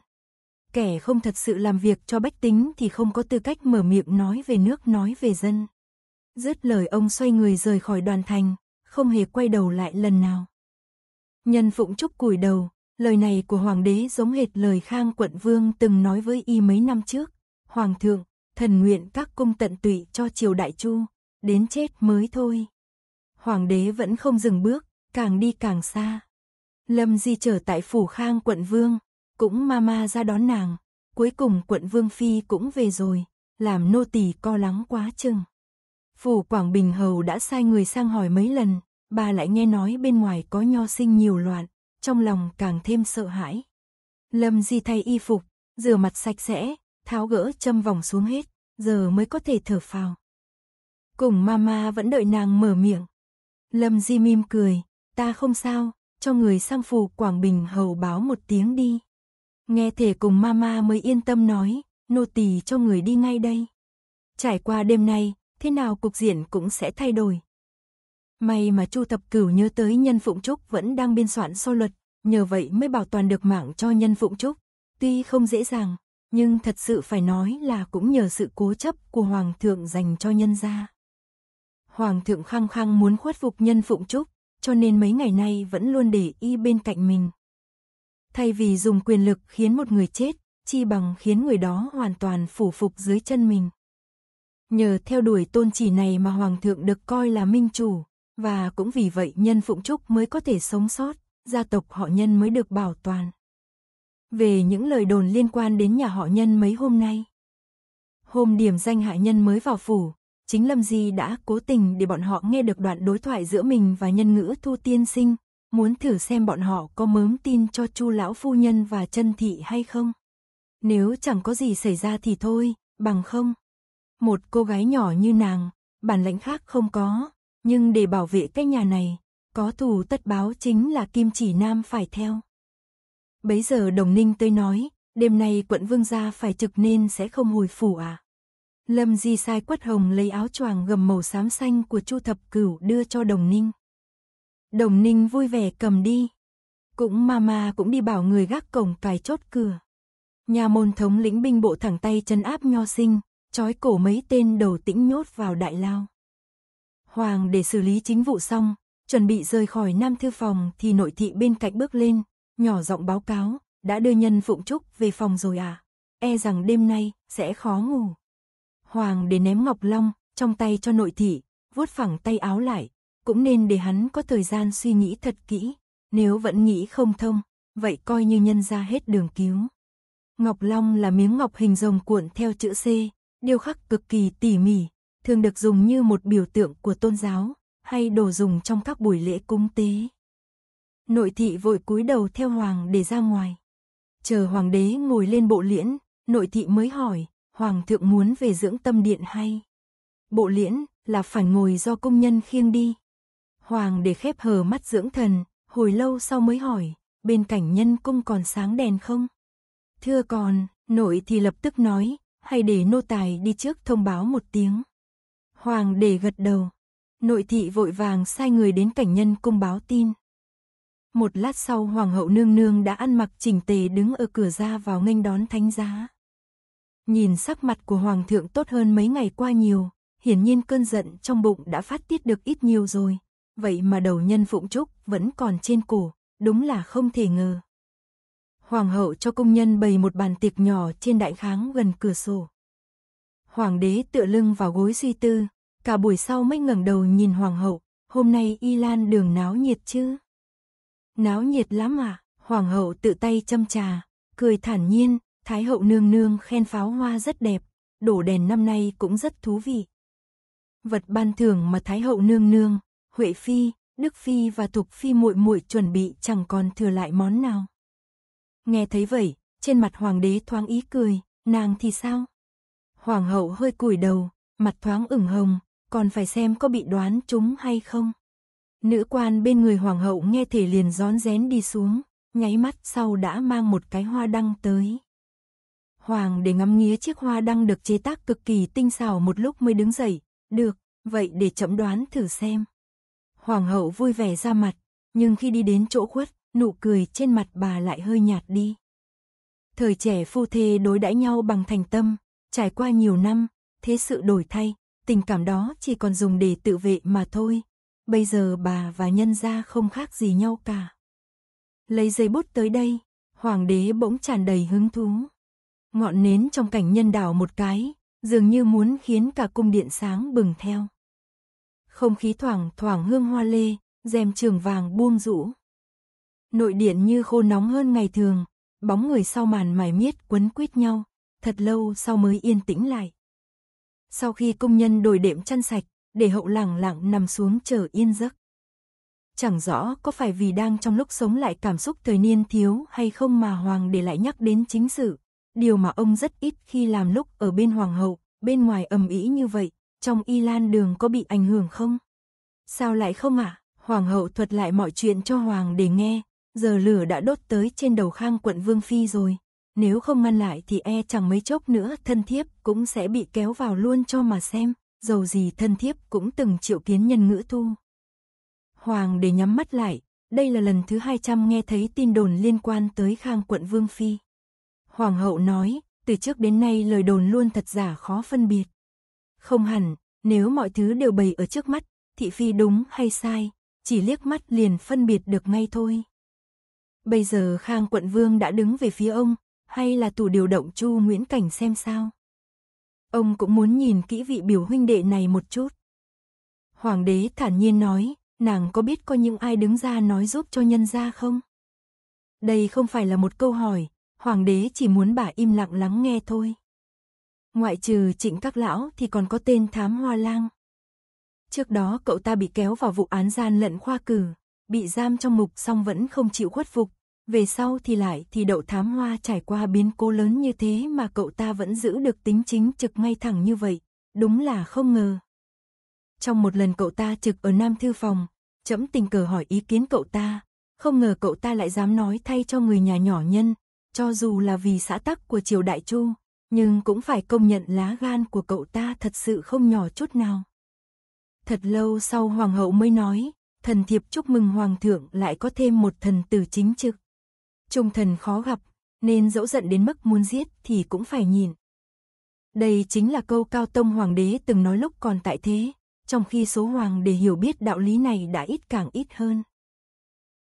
Kẻ không thật sự làm việc cho bách tính thì không có tư cách mở miệng nói về nước nói về dân. Dứt lời ông xoay người rời khỏi đoàn thành, không hề quay đầu lại lần nào. Nhân phụng trúc cùi đầu, lời này của hoàng đế giống hệt lời Khang quận vương từng nói với y mấy năm trước. Hoàng thượng, thần nguyện các cung tận tụy cho triều đại chu, đến chết mới thôi. Hoàng đế vẫn không dừng bước, càng đi càng xa. Lâm Di trở tại Phủ Khang quận Vương, cũng mama ra đón nàng, cuối cùng quận Vương Phi cũng về rồi, làm nô tỳ co lắng quá chừng. Phủ Quảng Bình Hầu đã sai người sang hỏi mấy lần, bà lại nghe nói bên ngoài có nho sinh nhiều loạn, trong lòng càng thêm sợ hãi. Lâm Di thay y phục, rửa mặt sạch sẽ, tháo gỡ châm vòng xuống hết, giờ mới có thể thở phào. Cùng mama vẫn đợi nàng mở miệng. Lâm Di mỉm cười, ta không sao, cho người sang phủ Quảng Bình hầu báo một tiếng đi. Nghe thể cùng mama mới yên tâm nói, nô tỳ cho người đi ngay đây. Trải qua đêm nay, thế nào cục diện cũng sẽ thay đổi. May mà Chu Thập Cửu nhớ tới Nhân Phụng Trúc vẫn đang biên soạn so luật, nhờ vậy mới bảo toàn được mạng cho Nhân Phụng Trúc. Tuy không dễ dàng, nhưng thật sự phải nói là cũng nhờ sự cố chấp của Hoàng thượng dành cho nhân gia. Hoàng thượng khăng khăng muốn khuất phục Nhân Phụng Trúc, cho nên mấy ngày nay vẫn luôn để y bên cạnh mình. Thay vì dùng quyền lực khiến một người chết, chi bằng khiến người đó hoàn toàn phủ phục dưới chân mình. Nhờ theo đuổi tôn chỉ này mà Hoàng thượng được coi là minh chủ, và cũng vì vậy nhân Phụng Trúc mới có thể sống sót, gia tộc họ nhân mới được bảo toàn. Về những lời đồn liên quan đến nhà họ nhân mấy hôm nay. Hôm điểm danh hạ nhân mới vào phủ, chính Lâm Di đã cố tình để bọn họ nghe được đoạn đối thoại giữa mình và nhân ngữ Thu Tiên Sinh, muốn thử xem bọn họ có mớm tin cho Chu lão phu nhân và chân thị hay không. Nếu chẳng có gì xảy ra thì thôi, bằng không. Một cô gái nhỏ như nàng, bản lãnh khác không có, nhưng để bảo vệ cái nhà này, có thù tất báo chính là Kim Chỉ Nam phải theo. Bấy giờ Đồng Ninh tới nói, đêm nay quận vương gia phải trực nên sẽ không hồi phủ à. Lâm Di sai quất hồng lấy áo choàng gầm màu xám xanh của Chu Thập Cửu đưa cho Đồng Ninh. Đồng Ninh vui vẻ cầm đi. Cũng mama cũng đi bảo người gác cổng cài chốt cửa. Nhà môn thống lĩnh binh bộ thẳng tay chân áp nho sinh, trói cổ mấy tên đầu tĩnh nhốt vào đại lao. Hoàng để xử lý chính vụ xong, chuẩn bị rời khỏi Nam Thư Phòng thì nội thị bên cạnh bước lên, nhỏ giọng báo cáo, đã đưa nhân Phụng Trúc về phòng rồi à? E rằng đêm nay sẽ khó ngủ. Hoàng để ném Ngọc Long, trong tay cho nội thị, vuốt phẳng tay áo lại, cũng nên để hắn có thời gian suy nghĩ thật kỹ, nếu vẫn nghĩ không thông, vậy coi như nhân ra hết đường cứu. Ngọc Long là miếng ngọc hình rồng cuộn theo chữ C, điêu khắc cực kỳ tỉ mỉ, thường được dùng như một biểu tượng của tôn giáo, hay đồ dùng trong các buổi lễ cúng tế. Nội thị vội cúi đầu theo hoàng để ra ngoài. Chờ hoàng đế ngồi lên bộ liễn, nội thị mới hỏi, Hoàng thượng muốn về dưỡng tâm điện hay? Bộ liễn là phải ngồi do công nhân khiêng đi. Hoàng để khép hờ mắt dưỡng thần, hồi lâu sau mới hỏi, bên cạnh nhân cung còn sáng đèn không? Thưa còn, nội thì lập tức nói, hay để nô tài đi trước thông báo một tiếng. Hoàng để gật đầu. Nội thị vội vàng sai người đến cảnh nhân cung báo tin. Một lát sau hoàng hậu nương nương đã ăn mặc chỉnh tề đứng ở cửa ra vào nghênh đón thánh giá. Nhìn sắc mặt của Hoàng thượng tốt hơn mấy ngày qua nhiều, hiển nhiên cơn giận trong bụng đã phát tiết được ít nhiều rồi. Vậy mà đầu nhân Phụng Trúc vẫn còn trên cổ, đúng là không thể ngờ. Hoàng hậu cho công nhân bày một bàn tiệc nhỏ trên đại kháng gần cửa sổ. Hoàng đế tựa lưng vào gối suy tư, cả buổi sau mới ngẩng đầu nhìn hoàng hậu, hôm nay y lan đường náo nhiệt chứ? Náo nhiệt lắm à, hoàng hậu tự tay châm trà, cười thản nhiên, Thái hậu nương nương khen pháo hoa rất đẹp, đổ đèn năm nay cũng rất thú vị. Vật ban thưởng mà Thái hậu nương nương, Huệ phi, Đức phi và Thục phi muội muội chuẩn bị chẳng còn thừa lại món nào. Nghe thấy vậy, trên mặt hoàng đế thoáng ý cười, nàng thì sao? Hoàng hậu hơi cúi đầu, mặt thoáng ửng hồng, còn phải xem có bị đoán trúng hay không. Nữ quan bên người hoàng hậu nghe thể liền rón rén đi xuống, nháy mắt sau đã mang một cái hoa đăng tới. Hoàng để ngắm nghía chiếc hoa đăng được chế tác cực kỳ tinh xảo một lúc mới đứng dậy. Được, vậy để chậm đoán thử xem. Hoàng hậu vui vẻ ra mặt, nhưng khi đi đến chỗ khuất, nụ cười trên mặt bà lại hơi nhạt đi. Thời trẻ phu thê đối đãi nhau bằng thành tâm, trải qua nhiều năm, thế sự đổi thay, tình cảm đó chỉ còn dùng để tự vệ mà thôi. Bây giờ bà và nhân gia không khác gì nhau cả. Lấy giấy bút tới đây, hoàng đế bỗng tràn đầy hứng thú. Ngọn nến trong cảnh nhân đảo một cái, dường như muốn khiến cả cung điện sáng bừng theo. Không khí thoảng thoảng hương hoa lê, rèm trường vàng buông rũ. Nội điện như khô nóng hơn ngày thường, bóng người sau màn mải miết quấn quýt nhau, thật lâu sau mới yên tĩnh lại. Sau khi công nhân đổi đệm chăn sạch, để hậu lẳng lặng nằm xuống chờ yên giấc. Chẳng rõ có phải vì đang trong lúc sống lại cảm xúc thời niên thiếu hay không mà Hoàng để lại nhắc đến chính sự, điều mà ông rất ít khi làm lúc ở bên hoàng hậu, bên ngoài ầm ĩ như vậy, trong y lan đường có bị ảnh hưởng không? Sao lại không ạ? À? Hoàng hậu thuật lại mọi chuyện cho hoàng để nghe, giờ lửa đã đốt tới trên đầu khang quận Vương Phi rồi, nếu không ngăn lại thì e chẳng mấy chốc nữa thân thiếp cũng sẽ bị kéo vào luôn cho mà xem, dầu gì thân thiếp cũng từng chịu kiến nhân ngữ thu Hoàng để nhắm mắt lại, đây là lần thứ 200 nghe thấy tin đồn liên quan tới khang quận Vương Phi. Hoàng hậu nói, từ trước đến nay lời đồn luôn thật giả khó phân biệt. Không hẳn, nếu mọi thứ đều bày ở trước mắt, thị phi đúng hay sai, chỉ liếc mắt liền phân biệt được ngay thôi. Bây giờ Khang quận vương đã đứng về phía ông, hay là tù điều động Chu Nguyễn Cảnh xem sao? Ông cũng muốn nhìn kỹ vị biểu huynh đệ này một chút. Hoàng đế thản nhiên nói, nàng có biết có những ai đứng ra nói giúp cho nhân gia không? Đây không phải là một câu hỏi, hoàng đế chỉ muốn bà im lặng lắng nghe thôi. Ngoại trừ trịnh các lão thì còn có tên thám hoa lang. Trước đó cậu ta bị kéo vào vụ án gian lận khoa cử, bị giam trong mục xong vẫn không chịu khuất phục. Về sau thì lại thì đậu thám hoa trải qua biến cố lớn như thế mà cậu ta vẫn giữ được tính chính trực ngay thẳng như vậy, đúng là không ngờ. Trong một lần cậu ta trực ở Nam Thư Phòng, chấm tình cờ hỏi ý kiến cậu ta, không ngờ cậu ta lại dám nói thay cho người nhà nhỏ nhân, cho dù là vì xã tắc của triều Đại Chu, nhưng cũng phải công nhận lá gan của cậu ta thật sự không nhỏ chút nào. Thật lâu sau hoàng hậu mới nói, thần thiệp chúc mừng hoàng thượng lại có thêm một thần tử chính trực. Trung thần khó gặp, nên dẫu giận đến mức muốn giết thì cũng phải nhìn. Đây chính là câu Cao Tông Hoàng đế từng nói lúc còn tại thế, trong khi số hoàng để hiểu biết đạo lý này đã ít càng ít hơn.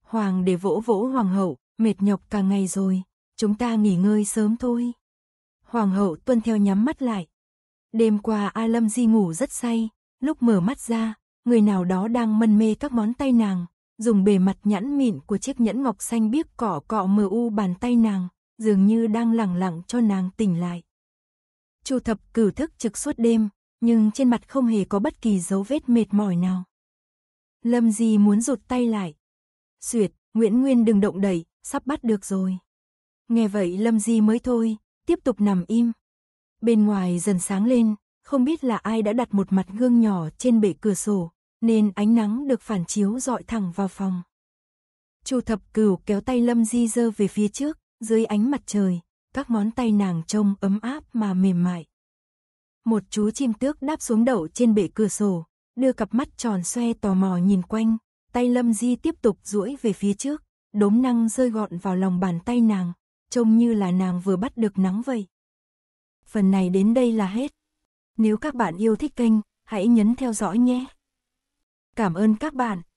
Hoàng để vỗ vỗ hoàng hậu, mệt nhọc cả ngày rồi, Chúng ta nghỉ ngơi sớm thôi. Hoàng hậu tuân theo nhắm mắt lại. Đêm qua A Lâm Di ngủ rất say, lúc mở mắt ra, người nào đó đang mân mê các món tay nàng, dùng bề mặt nhẵn mịn của chiếc nhẫn ngọc xanh biếc cỏ cọ mờ u bàn tay nàng, dường như đang lẳng lặng cho nàng tỉnh lại. Chu thập cử thức trực suốt đêm, nhưng trên mặt không hề có bất kỳ dấu vết mệt mỏi nào. Lâm Di muốn rụt tay lại. Xuyệt, Nguyễn Nguyên đừng động đẩy, sắp bắt được rồi. Nghe vậy Lâm Di mới thôi, tiếp tục nằm im. Bên ngoài dần sáng lên, không biết là ai đã đặt một mặt gương nhỏ trên bể cửa sổ, nên ánh nắng được phản chiếu dọi thẳng vào phòng. Chu Thập Cửu kéo tay Lâm Di dơ về phía trước, dưới ánh mặt trời, các món tay nàng trông ấm áp mà mềm mại. Một chú chim tước đáp xuống đậu trên bể cửa sổ, đưa cặp mắt tròn xoe tò mò nhìn quanh, tay Lâm Di tiếp tục duỗi về phía trước, đốm năng rơi gọn vào lòng bàn tay nàng, trông như là nàng vừa bắt được nắng vậy. Phần này đến đây là hết. Nếu các bạn yêu thích kênh, hãy nhấn theo dõi nhé. Cảm ơn các bạn.